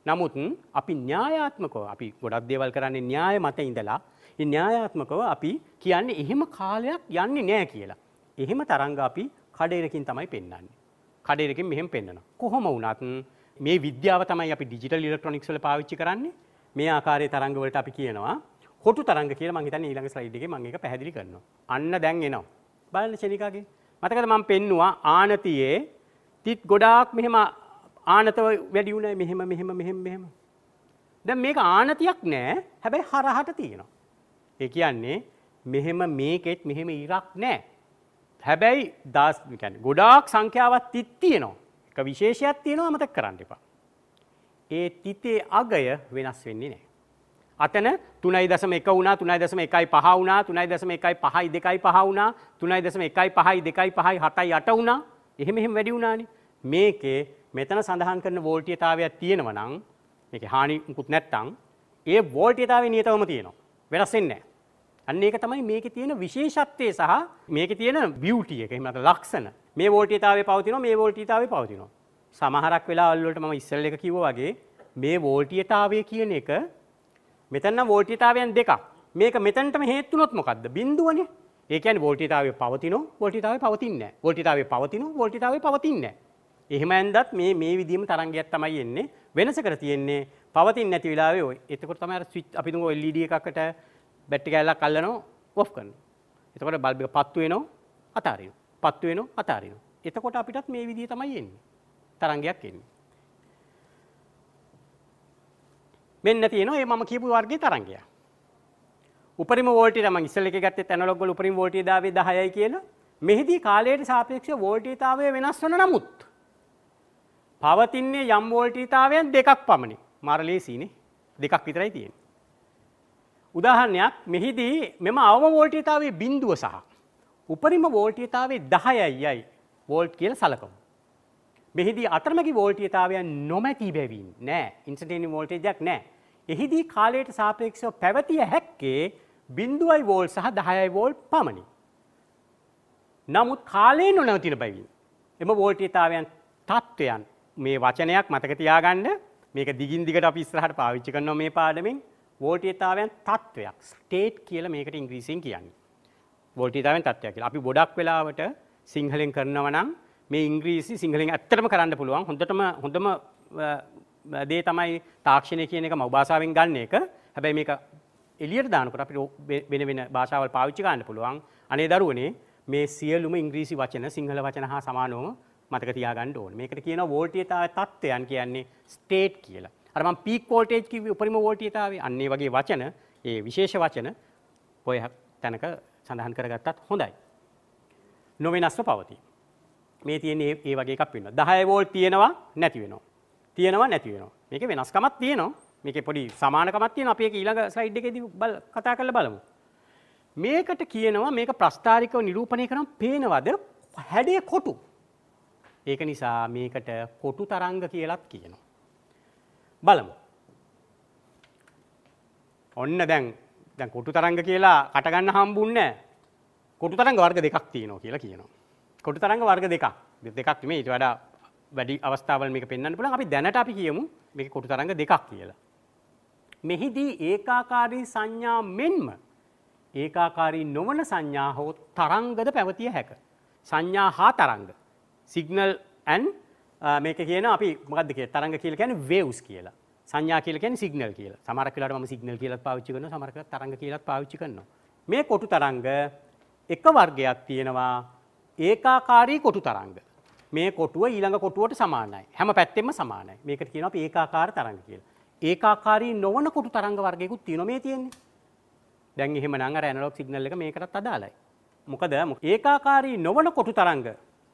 නමුත් අපි න්‍යායාත්මකව අපි ගොඩක් දේවල් කරන්නේ න්‍යාය මත ඉඳලා න්‍යායාත්මකව අපි කියන්නේ එහෙම කාලයක් යන්නේ නෑ කියලා. එහෙම තරංග අපි කඩේරකින් තමයි පෙන්වන්නේ. කඩේරකින් මෙහෙම පෙන්වනවා. කොහොම වුණත් මේ විද්‍යාව තමයි අපි ඩිජිටල් ඉලෙක්ට්‍රොනික්ස් වල පාවිච්චි කරන්නේ. මේ ආකාරයේ තරංග වලට අපි කියනවා හොටු තරංග කියලා මම හිතන්නේ ඊළඟ ස්ලයිඩ් එකේ මම ඒක පැහැදිලි කරනවා. අන්න දැන් එනවා. බලන්න ශනිකාගේ. මතකද මම පෙන්නවා ආනතියේ තිත් ගොඩාක් මෙහෙම ආනතව වැඩි වුණා මෙහෙම මෙහෙම මෙහෙම මෙහෙම. දැන් මේක ආනතියක් නෑ. හැබැයි හරහට තියෙනවා. ඒ කියන්නේ මෙහෙම මේකෙත් මෙහෙම ඉරක් නෑ. හැබැයි දස් කැන ගොඩාක් සංඛ්‍යාවත් තිත් තියෙනවා එක විශේෂයක් තියෙනවා අමතක් කරන්න එපා. ඒ තිතේ අගය වෙනස් වෙන්නේ නෑ. අතන තුනයි දසම එක වුණා තුනයි දසම එකයි පහ වුණා තුනයි දසම එකයි පහයි දෙකයි පහ වුණා තුනයි දසම එකයි පහයි දෙකයි පහයි හටයි අට වුණා එහෙම එහෙම වැඩි වුණානේ මේකේ මෙතන සඳහන් කරන වෝල්ටීයතාවයක් තියෙනවා නම් මේකේ හානි මුකුත් නැත්තම් ඒ වෝල්ටීයතාවය නියතවම තියෙනවා වෙනස් වෙන්නේ නැහැ අන්න ඒක තමයි මේක තියෙන විශේෂත්වය සහ මේක තියෙන බියවටිය එක එමට ලක්ෂණ මේ වෝල්ටිතාව පවතින මේ වෝල්ටිතාව පවතිනවා. සමහරක් වෙලා අල්ලට ම ඉස්සල් එක කිව වගේ මේ වෝල්ටියතාවය කියන එක මෙතන්න වෝල්ටිතාවයන් දෙක මේක මෙතැන්ටම හේතුනොත් මොකක්ද බින්දුවන ඒකන් වෝල්ටිතාව පවතින වෝල්ටිතාව පවතින්න වෝල්ටිතාව පවතින වෝල්ටිතාව පවතින්න. එහෙම ඇන්දත් මේ මේ විදිීම තරංගයක් තමයි එන්නේ වෙනස කර තියෙන්නේ පවතින් නැති වෙලාවේ එතකොට තමයි ස්විච් අපිතුම එල්ලිඩිය එකකට බැටරි කැල්ලක් අල්ලනවා ඔෆ් කරනවා. එතකොට බල්බ් එක පත්තු වෙනවා අතාරිනවා. පත්තු වෙනවා අතාරිනවා. එතකොට අපිටත් මේ විදිහ තමයි එන්නේ. තරංගයක් එන්නේ. මෙන්න තියෙනවා මේ මම කියපු වර්ගයේ තරංගය. උපරිම වෝල්ටේජ් මම ඉස්සෙල් එකේ ගත්තේ ඇනලොග් වල උපරිම වෝල්ටේජ් දාවේ 10යි කියලා. මෙහිදී කාලයට සාපේක්ෂව වෝල්ටේජ්තාවය වෙනස් වන නමුත් පවතින්නේ යම් වෝල්ටේජ්තාවයන් දෙකක් පමණි. මරලේ සීනේ දෙකක් විතරයි තියෙන්නේ. උදාහරණයක් මෙහිදී මෙම අවම වෝල්ටීතාවේ බින්දුව සහ උපරිම වෝල්ටීතාවේ 10යි වෝල්ට් කියලා සලකමු. මෙහිදී අතරමැදි වෝල්ටීතාවයන් නොමැති බැවින් නෑ ඉන්ස්ටන්ටේනිය වෝල්ටේජයක් නෑ. එහිදී කාලයට සාපේක්ෂව පැවතිය හැක්කේ 0යි වෝල්ට් සහ 10යි වෝල්ට් පමණි. නමුත් කාලේ නොනවතින බැවින් එම වෝල්ටීතාවයන් තත්ත්වයන් මේ වචනයක් මතක තියාගන්න මේක දිගින් දිගට අපි ඉස්සරහට පාවිච්චි කරනවා මේ පාඩමෙන් වෝල්ටීයතාවයන් තත්ත්වයක් ස්ටේට් කියලා මේකට ඉංග්‍රීසියෙන් කියන්නේ. වෝල්ටීයතාවයන් තත්ත්වයක් කියලා. අපි ගොඩක් වෙලාවට සිංහලෙන් කරනවා නම් මේ ඉංග්‍රීසි සිංහලෙන් ඇත්තටම කරන්න පුළුවන්. හොඳටම හොඳම දේ තමයි තාක්ෂණය කියන එක මව් භාෂාවෙන් ගන්න එක. හැබැයි මේක එළියට දානකොට අපිට වෙන වෙන භාෂාවල් පාවිච්චි කරන්න පුළුවන්. අනේ දරුවනේ මේ සියලුම ඉංග්‍රීසි වචන සිංහල වචන හා සමානව මතක තියාගන්න ඕනේ. මේකට කියනවා වෝල්ටීයතාවය තත්ත්වයන් කියන්නේ ස්ටේට් කියලා. අර මම පීක් වෝල්ටේජ් කිව්වේ උපරිම වෝල්ටීයතාවය. අන්න ඒ වගේ වචන, ඒ විශේෂ වචන ඔය තැනක සඳහන් කරගත්තත් හොඳයි. නොවෙනස්ව පවතී. මේ තියෙන ඒ වගේ එකක් වෙනවා. 10 වෝල්ට් තියෙනවා නැති වෙනවා. තියෙනවා නැති වෙනවා. මේකේ වෙනස්කමක් තියෙනවා. මේකේ පොඩි සමානකමක් තියෙනවා. අපි ඒක ඊළඟ ස්ලයිඩ් එකේදී බල කතා කරලා බලමු. මේකට කියනවා මේක ප්‍රස්ථාරිකව නිරූපණය කරන පේනවද හැඩය කොටු. ඒක නිසා මේකට කොටු තරංග කියලත් කියනවා. බලමු. ඔන්න දැන් දැන් කොටු තරංග කියලා කටගන්න හම්බුන්නේ නැහැ. කොටු තරංග වර්ග දෙකක් තියෙනවා කියලා කියනවා. කොටු තරංග වර්ග දෙකක්. දෙකක් නෙමෙයි ඊට වඩා වැඩි අවස්ථාවල් මේක පෙන්වන්න පුළුවන්. අපි දැනට අපි කියමු මේක කොටු තරංග දෙකක් කියලා. මෙහිදී ඒකාකාරී සංඥා මෙන්ම ඒකාකාරී නොවන සංඥා හෝ තරංගද පැවතිය හැක. සංඥා හා තරංග. සිග්නල් ඇන් මේක කියන අපි මොකද කිය තරග කියල කියන වේවස් කියලා සංඥා කියලකෙන් සිගනල් කියල සමරකලට ම සිගනල් කියලත් පාච්චි කන සමරක තරග කියලත් පාච්චි කරනවා. මේ කොටු තරංග එක වර්ගයක් තියෙනවා ඒකාකාරී කොටු තරංග. මේ කොටුව ඊළඟ කොටුවට සමානයි හැම පැත්තෙම සමානයි මේකට කියන අප ඒකාකාර තරංග කියල. ඒකාකාරී නොවන කොටු තරංග වර්ගයකුත් තියනොමේ තියෙන්නේ දැන් එහෙම නඟ රැනලොක් සිගනල්ල එක මේකටත් අදාලයි. මොකද ඒකාකාරී නොවන කොටු තරංග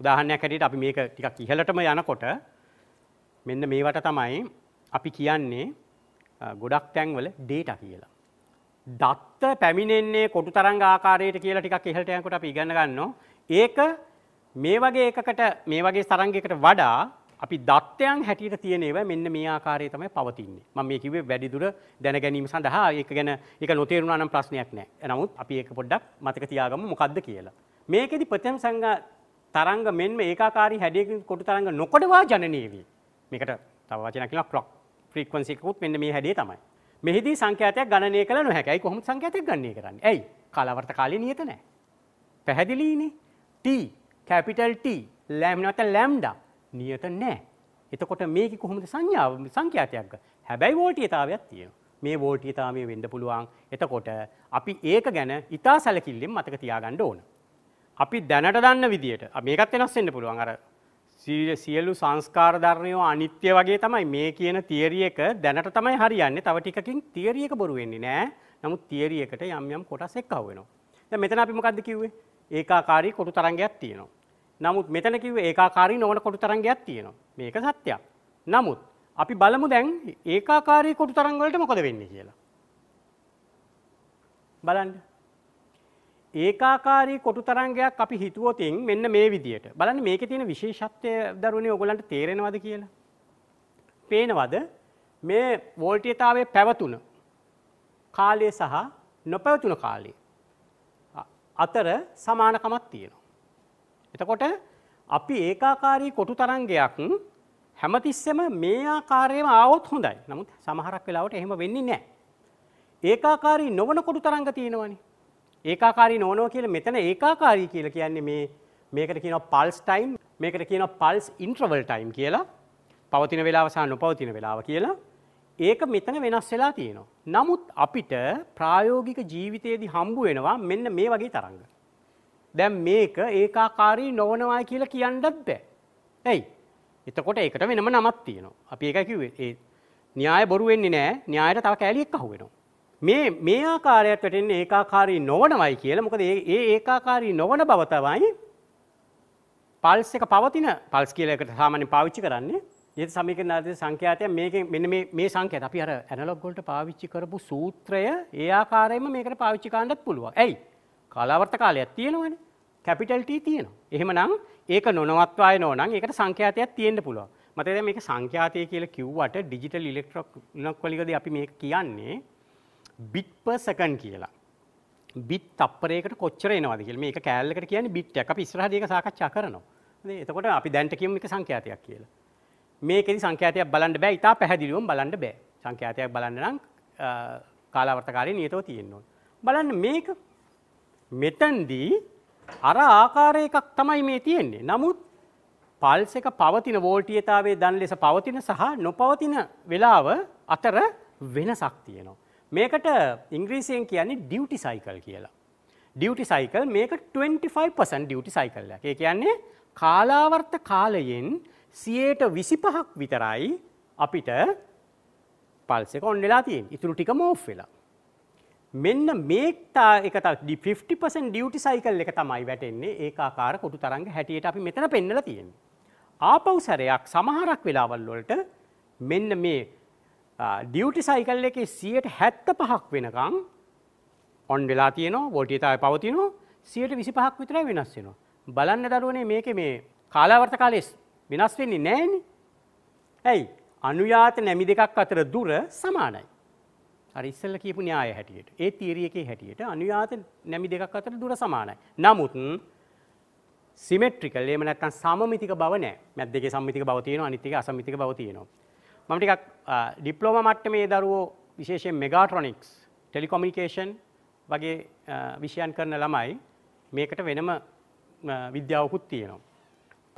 උදාහරණයක් හැටියට අපි මේක ටිකක් ඉහළටම යනකොට මෙන්න මේවට තමයි අපි කියන්නේ ගොඩක් තැන්වල data කියලා. දත්ත පැමිණෙන්නේ කොටු තරංග ආකාරයට කියලා ටිකක් ඉහළට යනකොට අපි ඉගෙන ගන්නවා. ඒක මේ වගේ එකකට මේ වගේ තරංගයකට වඩා අපි දත්තයන් හැටියට තියෙන ඒවා මෙන්න මේ ආකාරයේ තමයි පවතින්නේ. මම මේ කිව්වේ වැඩිදුර දැන ගැනීම සඳහා ඒක ගැන ඒක නොතේරුණා නම් ප්‍රශ්නයක් නැහැ. නමුත් අපි ඒක පොඩ්ඩක් මතක තියාගමු මොකද්ද කියලා. මේකෙදි ප්‍රථම සංඝා තරංග මෙන්ම ඒකාකාරී හැඩයකින් කොටු තරංග නොකොටවා ජනනය වේ. මේකට තව වචනයක් කියනවා ක්ලොක් ෆ්‍රීකවෙන්සි එකකුත් මෙන්න මේ හැඩය තමයි. මෙහිදී සංඛ්‍යාතයක් ගණනය කළ නොහැකි. ඇයි කොහොමද සංඛ්‍යාතයක් ගණනය කරන්නේ? ඇයි? කාලවර්ත කාලේ නියත නැහැ. පැහැදිලිනේ. t capital T ලෑම් නැත්නම් ලැම්ඩා නියත නැහැ. එතකොට මේකේ කොහොමද සංඥාව සංඛ්‍යාතයක් ගන්න? හැබැයි වෝල්ටීයතාවයක් තියෙනවා. මේ වෝල්ටීයතාවය වෙන්න පුළුවන්. එතකොට අපි ඒක ගැන ඊටා සැලකිල්ලෙන් මතක තියාගන්න ඕනේ. අපි දැනට දන්න විදියට මේකත් වෙනස්සෙන්න්න පුළුවන් අර සියලු සංස්කාරධර්මයෝ අනිත්‍ය වගේ තමයි මේ කියන තිේරියක දැනට තමයි හරියන්න තව ටිකින් තිේරියක බොරුවෙන්නේ නෑ නමුත් තිේරියකට යම් යම් කොටස් එක් අවෙනවා මෙතන අපිමකක්ද කිව්වේ ඒකාකාරී කොටු තරංගයක් තියෙනවා. නමුත් මෙතන කිව්ව ඒකාකාරී නොවන කොටු තරංගයක් තියෙනවා. මේක සත්‍යයක්. නමුත් අපි බලමු දැන් ඒකාකාරී කොටු තරංග වලට මොකද වෙන්නේ කියලා. බලන්න. ඒකාකාරී කොටු තරංගයක් අපි හිතුවොතින් මෙන්න මේ විදියට බලන්න මේක තියෙන විශේෂත්වය දරුණේ ඔයගලන්ට තේරෙනවද කියලා පේනවද මේ වෝල්ටීයතාවයේ පැවතුන කාලය සහ නොපැවතුන කාලය අතර සමානකමක් තියෙනවා. එතකොට අපි ඒකාකාරී කොටු තරංගයක් හැමතිස්සෙම මේ ආකාරයෙන්ම ආවොත් හොඳයි. නමුත් සමහරක් වෙලාවට එහෙම වෙන්නේ නැහැ. ඒකාකාරී නොවන කොටු තරංග තියෙනවනේ. ඒකාකාරී නෝනෝ කියලා මෙතන ඒකාකාරී කියලා කියන්නේ මේ මේකට කියනවා පල්ස් ටයිම් මේකට කියනවා පල්ස් ඉන්ට්‍රවල් ටයිම් කියලා පවතින වෙලාව සහ නොපවතින වෙලාව කියලා ඒක මෙතන වෙනස් වෙලා තියෙනවා. නමුත් අපිට ප්‍රායෝගික ජීවිතයේදී හම්බ වෙනවා මෙන්න මේ වගේ තරංග. දැන් මේක ඒකාකාරී නොවනවා කියලා කියන්නත් බෑ. ඇයි? එතකොට ඒකට වෙනම නමක් තියෙනවා. අපි ඒකයි කිව්වේ. ඒ න්‍යාය බොරු වෙන්නේ නැහැ. න්‍යායට තව කෑලියක් අහු වෙනවා. මේ මේ ආකාරයට වැටෙන්නේ ඒකාකාරී නොවනවයි කියලා. මොකද ඒ ඒකාකාරී නොවන බව තමයි පල්ස් එක පවතින පල්ස් කියලා එකට සාමාන්‍යයෙන් පාවිච්චි කරන්නේ. ඒ සමීකරණ ආදී සංඛ්‍යාතය මේකෙන් මෙන්න මේ මේ සංඛ්‍යාත අපි අර ඇනලොග් වලට පාවිච්චි කරපු සූත්‍රය ඒ ආකාරයෙන්ම මේකට පාවිච්චි කරන්නත් පුළුවන්. ඇයි? කාලාවර්ත කාලයක් තියෙනවනේ. කැපිටල් T තියෙනවා. එහෙමනම් ඒක නොනවත්වාය නෝනම් ඒකට සංඛ්‍යාතයක් තියෙන්න පුළුවන්. මතකද මේක සංඛ්‍යාතය කියලා කිව්වට ඩිජිටල් ඉලෙක්ට්‍රොනික වලිකදී අපි මේක කියන්නේ බිට්පර් සකන් කියලා බිත් තපරේකට කොච්චර එනවාද කියලා මේක කෑල්ලකට කියන්නේ බිට් එක අපි ඉස්සරහට ඒක සාකච්ඡා කරනවා. නේද? එතකොට අපි දැන්ට කියමු මේක සංඛ්‍යාතයක් කියලා. මේකෙදි සංඛ්‍යාතයක් බලන්න බෑ. ඊටා පැහැදිලිවම බලන්න බෑ. සංඛ්‍යාතයක් බලන්න නම් කාලාවර්ත කාලේ නියතව තියෙන්න බලන්න මේක මෙතෙන්දී අර ආකාරය එකක් තමයි මේ තියෙන්නේ. නමුත් පල්ස් එක පවතින වෝල්ටීයතාවයේ දන් ලෙස පවතින සහ නොපවතින වෙලාව අතර වෙනසක් තියෙනවා. මේකට ඉංග්‍රීසියෙන් කියන්නේ ඩියුටි සයිකල් කියලා. ඩියුටි සයිකල් මේක 25% ඩියුටි සයිකල් එක. ඒ කියන්නේ කාලාවර්ත කාලයෙන් 125ක් විතරයි අපිට පල්ස් එක ඔන් වෙලා තියෙන්නේ. ඉතුරු ටික මෝෆ් වෙලා. මෙන්න මේක්තා එක 50% ඩියුටි සයිකල් එක තමයි වැටෙන්නේ ඒකාකාර කොටු තරංග හැටියට අපි මෙතන පෙන්නලා තියෙන්නේ. ආපෞ සැරයක් සමහරක් වෙලාවල් වලට මෙන්න මේ ඩියුටි සයිකල් එක සියයට හැත්ත පහක් වෙනකං ඔන් වෙලා තියන වොල්ටිතාව පවතින සියයට විසි පහක් විතරයි වෙනස් වෙනවා. බලන්න දරුවනේ මේක මේ කාලාවර්ත කාලෙස් වෙනස් වෙන්නේ නෑන. ඇයි අනුයාත නැමි දෙකක් අතර දුර සමානයි. ඉස්සල්ල කියපු න්‍යාය හැටියට ඒ තීරියකේ හැටියට අනුයාත නැමි දෙකක් අතර දුර සමානයි. නමුත් සිමෙට්‍රිකල් එහෙම නැත්නම් සමමිතික බව නෑ. මැද දෙකේ සම්මිතික බව තියෙනවා අනිත් එකේ අසම්මිතික බව තියෙනවා. මම ටිකක් ඩිප්ලෝම මට්ටමේ දරුවෝ විශේෂයෙන් මෙගාට්‍රොනික්ස් ටෙලිකොමිනිකේෂන් වගේ විෂයන් කරන ළමයි මේකට වෙනම විද්‍යාවකුත් තියෙනවා.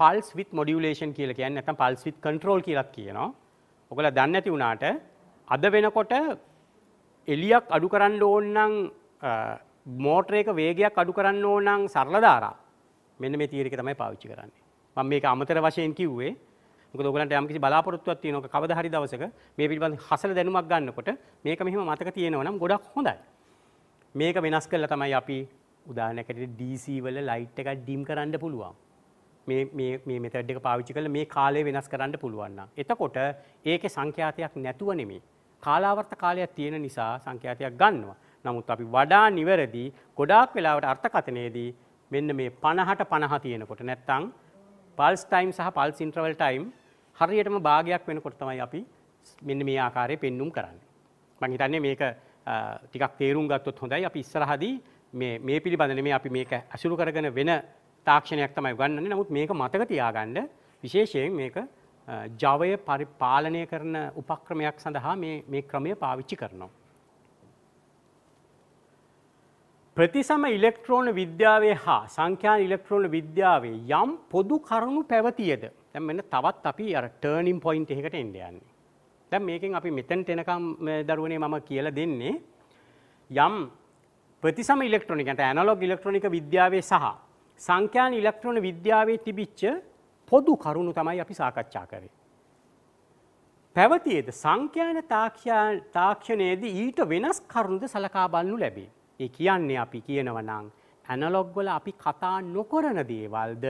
පල්ස් විත් මොඩියුලේෂන් කියලා කියන්නේ නැත්නම් පල්ස් විත් කන්ට්‍රෝල් කියලා කියනවා. ඔයගොල්ලෝ දන්නේ නැති වුණාට අද වෙනකොට එලියක් අඩු කරන්න ඕන නම් මෝටරයක වේගයක් අඩු කරන්න ඕන නම් සරල ධාරා මෙන්න මේ තීරණය තමයි පාවිච්චි කරන්නේ. මම මේක අමතර වශයෙන් කිව්වේ මොකද ඔයගලන්ට යම්කිසි බලාපොරොත්තුවක් තියෙනවා කවදා හරි දවසක මේ පිළිබඳ හසල දැනුමක් ගන්නකොට මේක මෙහෙම මතක තියෙනවා නම් ගොඩක් හොඳයි. මේක වෙනස් කරලා තමයි අපි උදාහරණයක් ඇරෙට DC වල ලයිට් එකක් ඩිම් කරන්න පුළුවන්. මේ මේ මේ මෙතඩ් එක පාවිච්චි කරලා මේ කාලය වෙනස් කරන්න පුළුවන් නම් එතකොට ඒකේ සංඛ්‍යාතයක් නැතුව නෙමෙයි කාලාවර්ත කාලයක් තියෙන නිසා සංඛ්‍යාතයක් ගන්නවා. නමුත් අපි වඩා නිවැරදි ගොඩාක් වෙලාවට අර්ථකථනයේදී මෙන්න මේ 50ට 50 තියෙනකොට නැත්තම් පල්ස් ටයිම් සහ පල්ස් ඉන්ටර්වල් ටයිම් හරියටම භාගයක් වෙනකොට තමයි අපි මෙන්න මේ ආකාරයේ පෙන්눔 කරන්නේ. මම හිතන්නේ මේක ටිකක් තේරුම් ගත්තොත් හොඳයි. අපි ඉස්සරහදී මේ මේ පිළිබඳ නෙමෙයි අපි මේක අසුරු කරගෙන වෙන තාක්ෂණයක් තමයි උගන්වන්නේ. නමුත් මේක මතක තියාගන්න විශේෂයෙන් මේක ජවය පරිපාලනය කරන උපක්‍රමයක් සඳහා මේ මේ ක්‍රමය පාවිච්චි කරනවා. ප්‍රතිසම ඉලෙක්ට්‍රෝන විද්‍යාවේ හා සංඛ්‍යාන ඉලෙක්ට්‍රෝන විද්‍යාවේ යම් පොදු කරුණු පැවතියද දැන් මෙන්න තවත් අපි අර ටර්නින් පොයින්ට් එකකට එන්න යන්නේ. දැන් මේකෙන් අපි මෙතෙන්ට එනකම් දරුවනේ මම කියලා දෙන්නේ යම් ප්‍රතිසම ඉලෙක්ට්‍රොනික නැත්නම් ඇනලොග් ඉලෙක්ට්‍රොනික විද්‍යාවේ සහ සංඛ්‍යාන ඉලෙක්ට්‍රොන විද්‍යාවේ තිබිච්ච පොදු කරුණු තමයි අපි සාකච්ඡා කරේ. පැවතියේද සංඛ්‍යාන තාක්ෂණයේදී ඊට වෙනස් කරුණුද සලකා බලනු ලැබේ. ඒ කියන්නේ අපි කියනවා නම් ඇනලොග් වල අපි කතා නොකරන දේවල්ද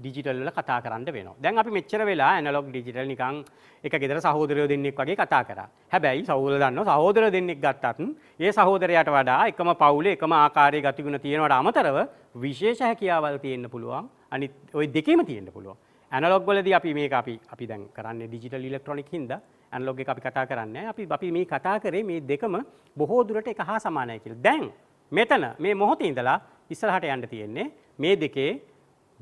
ඩිජිටල් වල කතා කරන්න වෙනවා. දැන් අපි මෙච්චර වෙලා ඇනලොග් ඩිජිටල් නිකන් එක ගෙදර සහෝදරයෝ දෙන්නෙක් වගේ කතා කරා. හැබැයි සහෝදර දන්නවා සහෝදර දෙන්නෙක් ගත්තත් ඒ සහෝදරයාට වඩා එකම පවුලේ එකම ආකාරයේ ගතිගුණ තියෙනවට අමතරව විශේෂ හැකියාවල් තියෙන්න පුළුවන්. අනිත් ওই දෙකේම තියෙන්න පුළුවන්. ඇනලොග් වලදී අපි මේක අපි අපි දැන් කරන්නේ ඩිජිටල් ඉලෙක්ට්‍රොනික හින්දා ඇනලොග් එක අපි කතා කරන්නේ. අපි අපි මේ කතා කරේ මේ දෙකම බොහෝ දුරට එක හා සමානයි කියලා. දැන් මෙතන මේ මොහොතේ ඉඳලා ඉස්සරහට යන්න තියෙන්නේ මේ දෙකේ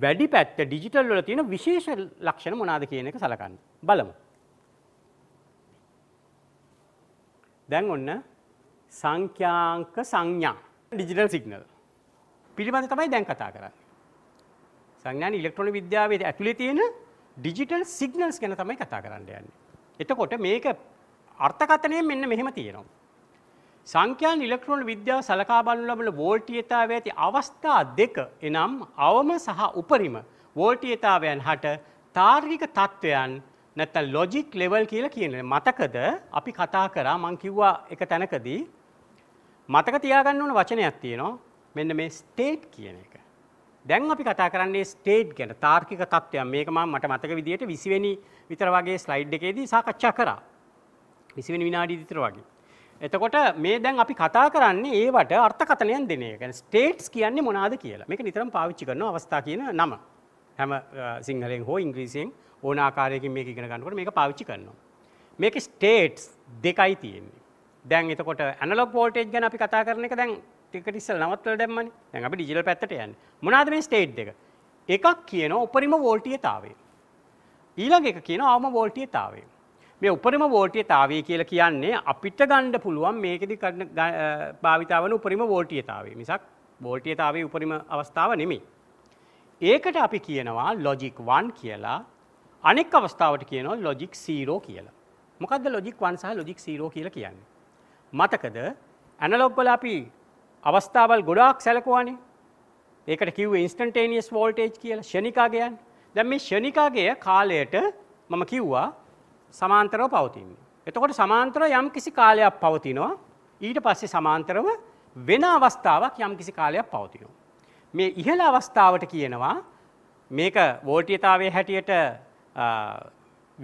වැඩි පැත්ත ඩිජිටල් වල තියෙන විශේෂ ලක්ෂණ මොනවාද කියන එක සලකන්න. බලමු. දැන් ඔන්න සංඛ්‍යාංක සංඥා ඩිජිටල් සිග්නල් පිළිබඳ තමයි දැන් කතා කරන්නේ. සංඥාන ඉලෙක්ට්‍රොනික විද්‍යාවේ ඇතුලේ තියෙන ඩිජිටල් සිග්නල්ස් ගැන තමයි කතා කරන්න යන්නේ. එතකොට මේක අර්ථකථනය මෙන්න මෙහෙම තියෙනවා. සංඛ්‍යාන ඉලෙක්ට්‍රෝන විද්‍යාව සලකා බලනු ලබන වෝල්ටීයතාවය ඇති අවස්ථා දෙක එනම් අවම සහ උපරිම වෝල්ටීයතාවයන් හට තාර්කික තත්ත්වයන් නැත්නම් ලොජික් ලෙවල් කියලා කියන්නේ මතකද අපි කතා කරා මම කිව්වා එක තැනකදී මතක තියාගන්න ඕන වචනයක් තියෙනවා මෙන්න මේ ස්ටේට් කියන එක. දැන් අපි කතා කරන්නේ ස්ටේට් ගැන තාර්කික තත්ත්වයන් මේක මම මට මතක විදියට 20 වෙනි විතර වගේ ස්ලයිඩ් එකේදී සාකච්ඡා කරා. 20 වෙනි විනාඩිය විතර වගේ. එතකොට මේ දැන් අපි කතා කරන්නේ ඒවට අර්ථකතනයන් දෙන එක. ස්ටේට්ස් කියන්නේ මොනවද කියලා. මේක නිතරම පාවිච්චි කරන අවස්ථා කියන නම. හැම සිංහලෙන් හෝ ඉංග්‍රීසියෙන් ඕන ආකාරයකින් මේක ඉගෙන ගන්නකොට මේක පාවිච්චි කරනවා. මේක ස්ටේට්ස් දෙකයි තියෙන්නේ. දැන් එතකොට ඇනලොග් වෝල්ටේජ් ගැන අපි කතා කරන එක දැන් ටික ටික ඉස්සෙල්ලා නවත්තලා දැම්මනේ. දැන් අපි ඩිජිටල් පැත්තට යන්නේ. මොනවාද මේ ස්ටේට් දෙක? එකක් කියනවා උපරිම වෝල්ටීයතාවය. ඊළඟ එක කියනවා අවම වෝල්ටීයතාවය. මේ උපරිම වෝටිය තාවය කියලා කියන්නේ අපිට ගණ්ඩ පුළුවන් මේකෙදි භාවිතාවන උපරිම වෝටිය තාවේ මිසක් වෝටිය තාවේ උපරිම අවස්ථාව නෙමේ. ඒකට අපි කියනවා ලොජික් 1 කියලා අනෙක් අවස්ථාවට කියනවා ලොජික් 0 කියලා. මොකක්ද ලොජික් 1 සහ ලොජික් 0 කියලා කියන්නේ. මතකද ඇනලොග් වල අපි අවස්ථාවල් ගොඩාක් සැලකුවානේ. ඒකට කිව්වේ ඉන්ස්ටන්ටේනියස් වෝල්ටේජ් කියලා ෂණිකාගයන්. දැන් මේ ෂණිකාගය කාලයට මම කිව්වා සමාන්තරව පවතින්නේ. එතකොට සමාන්තරව යම් කිසි කාලයක් පවතිනවා ඊට පස්සේ සමාන්තරව වෙන අවස්ථාවක් යම් කිසි කාලයක් පවතිනවා. මේ ඉහළ අවස්ථාවට කියනවා මේක වෝල්ටීයතාවයේ හැටියට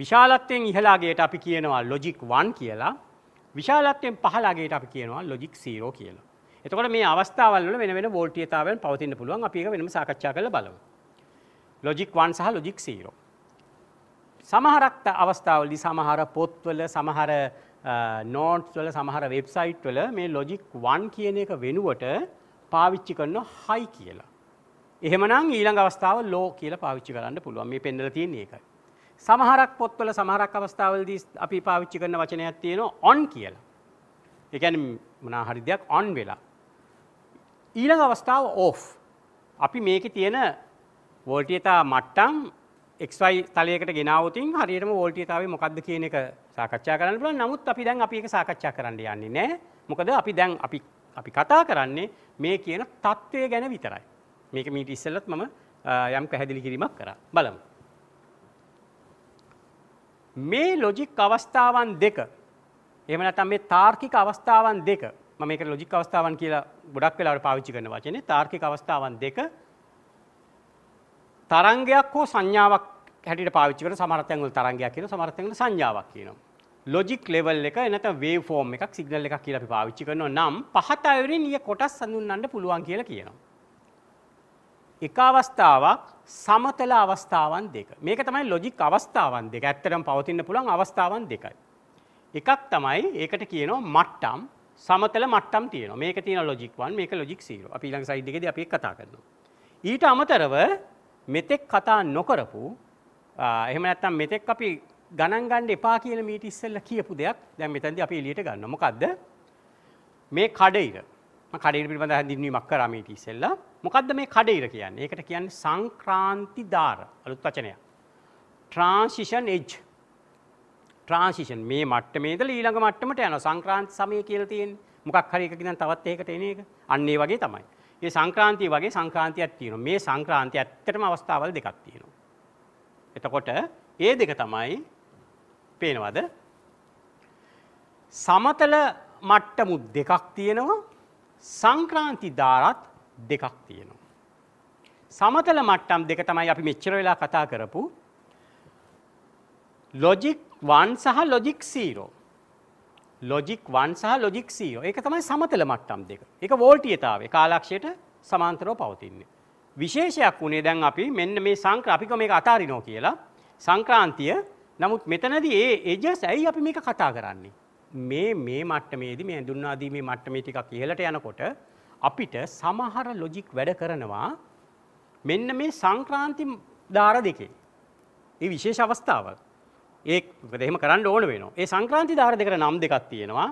විශාලත්වයෙන් ඉහළාගේට අපි කියනවා ලොජික් 1 කියලා විශාලත්වයෙන් පහළාගේට අපි කියනවා ලොජික් 0 කියලා. එතකොට මේ අවස්ථාවල් වල වෙන වෙන වෝල්ටීයතාවයන් පවතින්න පුළුවන් අපි ඒක වෙනම සාකච්ඡා කරලා බලමු. ලොජික් 1 සහ ලොජික් 0. සමහරක්ත අවස්ථාවලදි සමහර පොත්වල සමහර නෝට්ස්වල සමහර වෙබ්සයිට්වල මේ ලොජික් වන් කියන එක වෙනුවට පාවිච්චි කරන හයි කියලා. එහෙමනම් ඊළඟ අවස්ථාව ලෝ කියල පාවිච්චි කරන්න පුළුවන් මේ පෙන්ඩල තියෙන ඒකයි. සමහරක් පොත්වල සමහරක් අවස්ථාවලදී අපි පාවිච්චි කරන වචනයක් තියෙන ඔන් කියලා. එකැන මනාහරි දෙයක් ඔන් වෙලා. ඊළඟ අවස්ථාව ඕෆ් අපි මේක තියෙන වෝල්ටියතා මට්ටම් එක්වයි තලයකට ගෙනවතින් හරියටම වෝල්ටියතාව මොකක්ද කියන එක සාකච්ඡා කරන්න පුළුවන් නමුත් අපි දැන් අපි එක සාකච්ඡා කරන්න යන්නේ නෑ මොකද අපි දැන් අපි අපි කතා කරන්නේ මේ කියන තත්ත්වය ගැන විතරයි මේක මීට ඉස්සෙල්ලත් මම යම් පැහැදිලි කිරීමක් කරා බලමු මේ ලොජික් අවස්ථාවන් දෙක එහෙම නැත්නම් මේ තාර්කික අවස්ථාවන් දෙක මම මේකට ලොජික් අවස්ථාවන් කියලා ගොඩක් වෙලාවට පාවිච්චි කරන වචනේ තාර්කික අවස්ථාවන් දෙක තරංගයක් හෝ සංඥාවක් හැටියට පාවිච්චි කරන සමහර තැන්වල තරංගයක් කියනවා සමහර තැන්වල සංඥාවක් කියනවා. ලොජික් ලෙවල් එක නැත්නම් වේව් ෆෝම් එකක් සිග්නල් එකක් කියලා අපි පාවිච්චි කරනවා නම් පහත අයවරින් ඊය කොටස් හඳුන්වන්න පුළුවන් කියලා කියනවා. එක අවස්ථාවක් සමතල අවස්ථාවන් දෙක. මේක තමයි ලොජික් අවස්ථාවන් දෙක. ඇත්තටම පවතින්න පුළුවන් අවස්ථාවන් දෙකයි. එකක් තමයි ඒකට කියනවා මට්ටම් සමතල මට්ටම් තියෙනවා. මේක තියෙනවා ලොජික් 1, මේක ලොජික් 0. අපි ඊළඟ සයිඩ් එකේදී අපි ඒක කතා කරනවා. ඊට අමතරව මෙතෙක් කතා නොකරපු එහෙම නැත්තම් මෙතෙක් අපි ගණන් ගන්න එපා කියන මීට ඉස්සෙල්ලා කියපු දෙයක් දැන් මෙතනදී අපි එළියට ගන්න. මොකද්ද? මේ කඩිර. මම කඩිර පිළිබඳව හැඳින්වීමක් කරා මීට ඉස්සෙල්ලා. මොකද්ද මේ කඩිර කියන්නේ? ඒකට කියන්නේ සංක්‍රාන්ති ධාර අලුත් වචනයක්. transition edge. transition මේ මට්ටමේ ඉඳලා ඊළඟ මට්ටමට යනවා. සංක්‍රාන්ති සමය කියලා තියෙන්නේ. මොකක් හරි එකකින් තවත් ඒකට එන එක. අන්න ඒ වගේ තමයි. ඒ සංක්‍රාන්තිය වගේ සංක්‍රාන්තියක් තියෙනවා. මේ සංක්‍රාන්තිය ඇත්තටම අවස්ථාවල් දෙකක් තියෙනවා. එතකොට ඒ දෙක තමයි පේනවද? සමතල මට්ටමු දෙකක් තියෙනවා. සංක්‍රාන්ති ධාරත් දෙකක් තියෙනවා. සමතල මට්ටම් දෙක තමයි අපි මෙච්චර වෙලා කතා කරපු logic 1 සහ logic 0. ලොජික් 1 සහ ලොජික් 0. ඒක තමයි සමතල මට්ටම් දෙක. ඒක වෝල්ටීයතාවයේ කාලාක්ෂයට සමාන්තරව පවතින්නේ. විශේෂයක් වුණේ දැන් අපි මෙන්න මේ සංක්‍ර අපික මේක අතාරිනෝ කියලා සංක්‍රාන්තිය. නමුත් මෙතනදී ඒ එජස් ඇයි අපි මේක කතා කරන්නේ? මේ මේ මට්ටමේදී මේ හඳුන්වා දීමේ මට්ටමේ ටිකක් ඉහළට යනකොට අපිට සමහර ලොජික් වැඩ කරනවා මෙන්න මේ සංක්‍රාන්ති ධාර දෙකේ. ඒ විශේෂ අවස්ථාවක්. ඒ දෙහෙම කරන්න ඕන වෙනවා. ඒ සංක්‍රාන්ති ධාර දෙකට නම් දෙකක් තියෙනවා.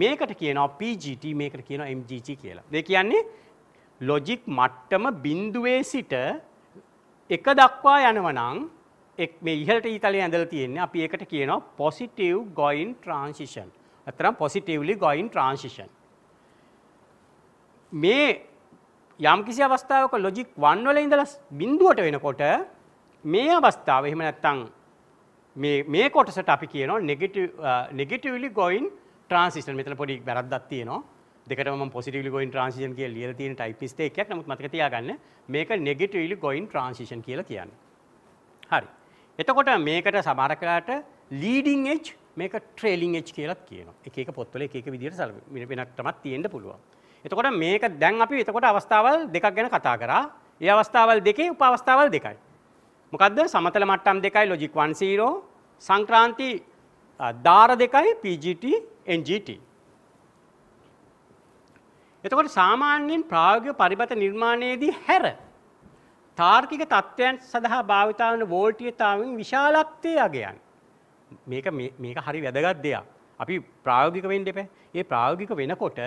මේකට කියනවා PGT මේකට කියනවා MGG කියලා. ඒ කියන්නේ ලොජික් මට්ටම බිඳුවේ සිට එක දක්වා යනවා නම් එක් මේ ඉහළට ඊතලයේ ඇඳලා තියෙන්නේ අපි ඒකට කියනවා positive going transition. අතරම් positively going transition. මේ යම්කිසි අවස්ථාවක ලොජික් 1 වල ඉඳලා බිඳුවට වෙනකොට මේ අවස්ථාව එහෙම නැත්නම් මේ කොටසට අපි කියනවා නෙගටිවලි ගොයින් ට්‍රන්සිෂන් මෙතන පොඩි වැරද්දක් තියෙනවා දෙකටම පොසිටිවලි ගොයින් ට්‍රන්සිෂන් කියලා ලියලා තියෙන ටයිප් මිස්ටේක් එකක් නමුත් මතක තියාගන්න මේක නෙගටිවලි ගොයින් ට්‍රන්සිෂන් කියලා කියන්නේ හරි එතකොට මේකට සමහර කාලට ලීඩින් එජ් මේක ට්‍රේලින් එජ් කියලාත් කියනවා එක එක පොත්වල එක එක විදිහට සලකන වෙනක්ටමත් තියෙන්න පුළුවන් එතකොට මේක දැන් අපි එතකොට අවස්ථාවල් දෙකක් ගැන කතා කරා ඒ අවස්ථාවල් දෙකේ උප අවස්ථාවල් දෙකයි මොකක්ද සමතල මට්ටම් දෙකයි ලොජික් 10 සංක්‍රාන්ති ධාර දෙකයි PGT NGT එතකොට සාමාන්‍යයෙන් ප්‍රායෝගික පරිබත නිර්මාණයේදී හැර තාර්කික තත්ත්වයන් සඳහා භාවිතා වන වෝල්ටීයතාවෙන් විශාලත්වයේ අගයන් මේක මේක හරි වැදගත් දෙයක් අපි ප්‍රායෝගික වෙන්න එපා ඒ ප්‍රායෝගික වෙනකොට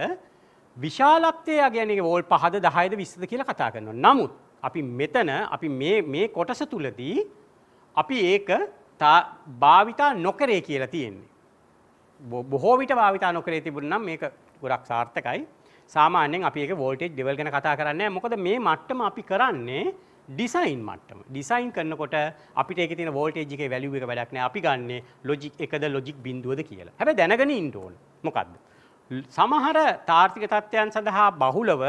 විශාලත්වයේ අගයන් ඒක වෝල් 5ද 10ද 20ද කියලා කතා කරනවා නමුත් අපි මෙතන අපි මේ කොටස තුලදී අපි ඒක භාවිතා නොකරේ කියලා තියෙන්නේ. බොහෝ විට භාවිතා නොකරේ තිබුණනම් මේක ගොඩක් සාර්ථකයි. සාමාන්‍යයෙන් අපි ඒක වෝල්ටේජ් ලෙවල් ගැන කතා කරන්නේ මොකද මේ මට්ටම අපි කරන්නේ ඩිසයින් මට්ටම. ඩිසයින් කරනකොට අපිට ඒකේ තියෙන වෝල්ටේජ් එකේ වැලියු එක වැඩක් නෑ. අපි ගන්නෙ ලොජික් එකද ලොජික් බිඳුවද කියලා. හැබැයි දැනගෙන ඉන්න ඕන. මොකද්ද? සමහර තාර්කික තත්ත්වයන් සඳහා බහුලව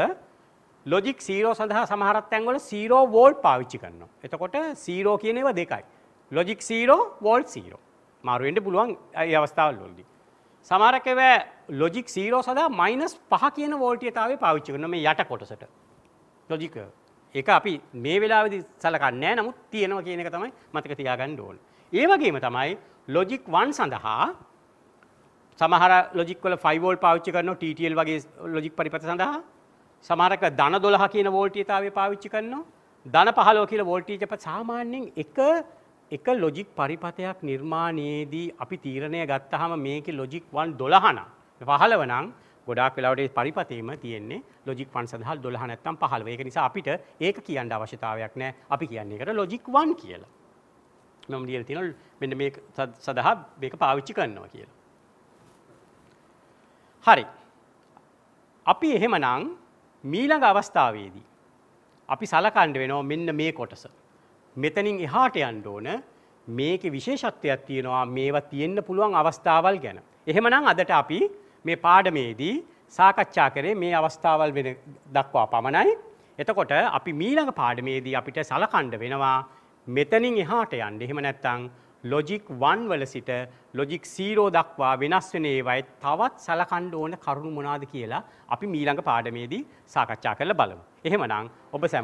ලොජික් සීරෝ සඳහා සමහරත් තැන්වල සීරෝ වෝල්ට් පාවිච්චි කරනවා. එතකොට සීරෝ කියන ඒවා දෙකයි. Logic zero volt zero. මාරු වෙන්න පුළුවන් ඒ අවස්ථාවවලදී. සමහරක ඒවා ලොජික් සීරෝ සඳහා මයිනස් 5 කියන වෝල්ටීයතාවය පාවිච්චි කරනවා මේ යට කොටසට. ලොජික් ඒක අපි මේ වෙලාවේදී සලකන්නේ නැහැ. නමුත් තියෙනවා කියන එක තමයි මතක තියාගන්න ඕන. ඒ වගේම තමයි ලොජික් 1 සඳහා සමහර ලොජික් වල 5 වෝල්ට් පාවිච්චි කරනවා TTL වගේ ලොජික් පරිපත සඳහා සමහරක ධන 12 කියන වෝල්ටීයතාවය පාවිච්චි කරනවා. ධන 15 කියලා වෝල්ටීජප සාමාන්‍යයෙන් එක එක ලොජික් පරිපථයක් නිර්මාණයේදී අපි තීරණය ගත්තාම මේකේ ලොජික් 1 12 නම් 15 නම් ගොඩාක් වෙලාවට පරිපතේම තියෙන්නේ ලොජික් 1 සඳහා 12 නැත්නම් 15. ඒක නිසා අපිට ඒක කියන්න අවශ්‍යතාවයක් නැහැ. අපි කියන්නේ ඒකට ලොජික් 1 කියලා. මම ලියලා තියෙනවා මෙන්න මේක සඳහා මේක පාවිච්චි කරනවා කියලා. හරි. අපි එහෙමනම් මීළඟ අවස්ථාවේදී. අපි සලකණ්ඩ වෙනවා මෙන්න මේ කොටස. මෙතනින් එහාට යන්න ඕන මේක විශේෂත්වයක් තියෙනවා මේවා තියෙන්න පුළුවන් අවස්ථාවල් ගැන. එහෙමනම් අදට අපි මේ පාඩමේදී සාකච්ඡා කරේ මේ අවස්ථාවල් වෙන දක්වා පමණයි. එතකොට අපි මීළඟ පාඩමේදී අපිට සලකණ්ඩ වෙනවා මෙතනින් එහාට යන්න. එහෙම නැත්නම් ලොජික් 1 වල සිට ලොජික් 0 දක්වා වෙනස් වෙන ඒවයි තවත් සලකන්න ඕන කරුණු මොනවාද කියලා අපි මීළඟ පාඩමේදී සාකච්ඡා කරලා බලමු. එහෙමනම් ඔබ සැම